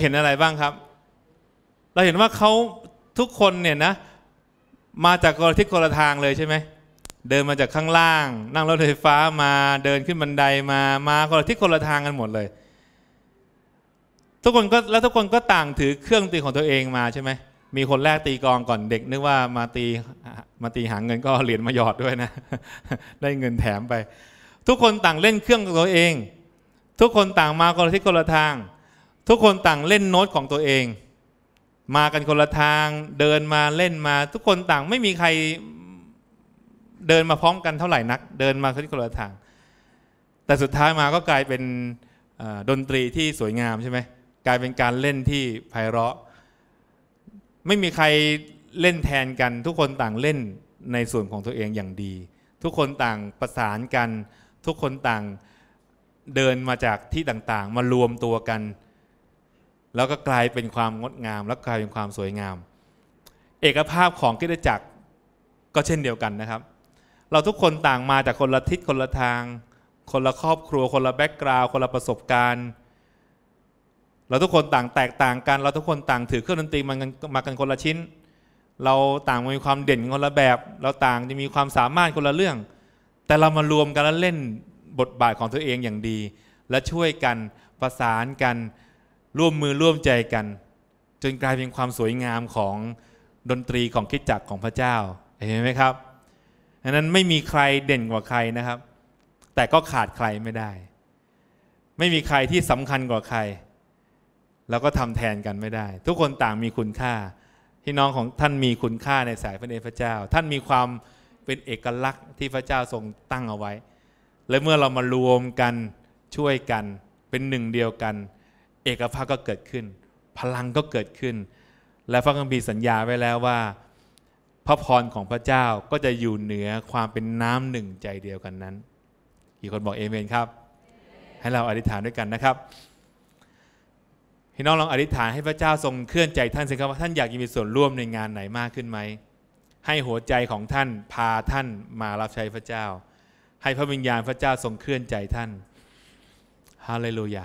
A: เห็นอะไรบ้างครับ เราเห็นว่าเขาทุกคนเนี่ยนะมาจากคนทิศคนละทางเลยใช่ไหมเดินมาจากข้างล่าง นั่งรถไฟฟ้ามาเดินขึ้นบันไดมามาคนทิศคนละทางกันหมดเลยทุกคนก็แล้วทุกคนก็ต่างถือเครื่องตีของตัวเองมาใช่ไหมมีคนแรกตีกองก่อนเด็ก นึกว่ามาตีมาตีหางเงินก็เหรียญมาหยอดด้วยนะได้เงินแถมไป ทุกคนต่างเล่นเครื่องของตัวเอง ทุกคนต่างมาคนละทิศคนละทางทุกคนต่างเล่นโน้ตของตัวเอง มากันคนละทางเดินมาเล่นมา ทุกคนต่างไม่มีใครเดินมาพร้อมกันเท่าไหร่นัก เดินมาคนละทาง แต่สุดท้ายมาก็กลายเป็นดนตรีที่สวยงามใช่ไหมกลายเป็นการเล่นที่ไพเราะ ไม่มีใครเล่นแทนกันทุกคนต่างเล่นในส่วนของตัวเองอย่างดี ทุกคนต่างประสานกันทุกคนต่างเดินมาจากที่ต่างๆมารวมตัวกันแล้วก็กลายเป็นความงดงาม และกลายเป็นความสวยงาม เอกภาพของกิจจักร ก็เช่นเดียวกันนะครับ เราทุกคนต่างมาจากคนละทิศคนละทาง คนละครอบครัวคนละแบ็กกราวคนละประสบการณ์ เราทุกคนต่างแตกต่างกัน เราทุกคนต่างถือเครื่องดนตรีมันมากันคนละชิ้น เราต่างมีความเด่นคนละแบบ เราต่างจะมีความสามารถคนละเรื่อง แต่เรามารวมกันแล้วเล่นบทบาทของตัวเองอย่างดี และช่วยกันประสานกันร่วมมือร่วมใจกัน จนกลายเป็นความสวยงามของดนตรีของคิดจักของพระเจ้าเห็นไหมครับดังนั้นไม่มีใครเด่นกว่าใครนะครับ แต่ก็ขาดใครไม่ได้ ไม่มีใครที่สำคัญกว่าใคร แล้วก็ทำแทนกันไม่ได้ ทุกคนต่างมีคุณค่าที่น้องของท่านมีคุณค่าในสายพระเนตรพระเจ้า ท่านมีความเป็นเอกลักษณ์ที่พระเจ้าทรงตั้งเอาไว้ และเมื่อเรามารวมกันช่วยกันเป็นหนึ่งเดียวกันเอกภาพก็เกิดขึ้นพลังก็เกิดขึ้น และพระคัมภีร์สัญญาไว้แล้วว่า พระพรของพระเจ้าก็จะอยู่เหนือความเป็นน้ำหนึ่งใจเดียวกันนั้นกี่คนบอกเอเมนครับ ให้เราอธิษฐานด้วยกันนะครับพี่น้องลองอธิษฐานให้พระเจ้าทรงเคลื่อนใจท่านสิครับว่าท่านอยากมีส่วนร่วมในงานไหนมากขึ้นไหม ให้หัวใจของท่านพาท่านมารับใช้พระเจ้า ให้พระวิญญาณพระเจ้าทรงเคลื่อนใจท่านฮาเลลูยา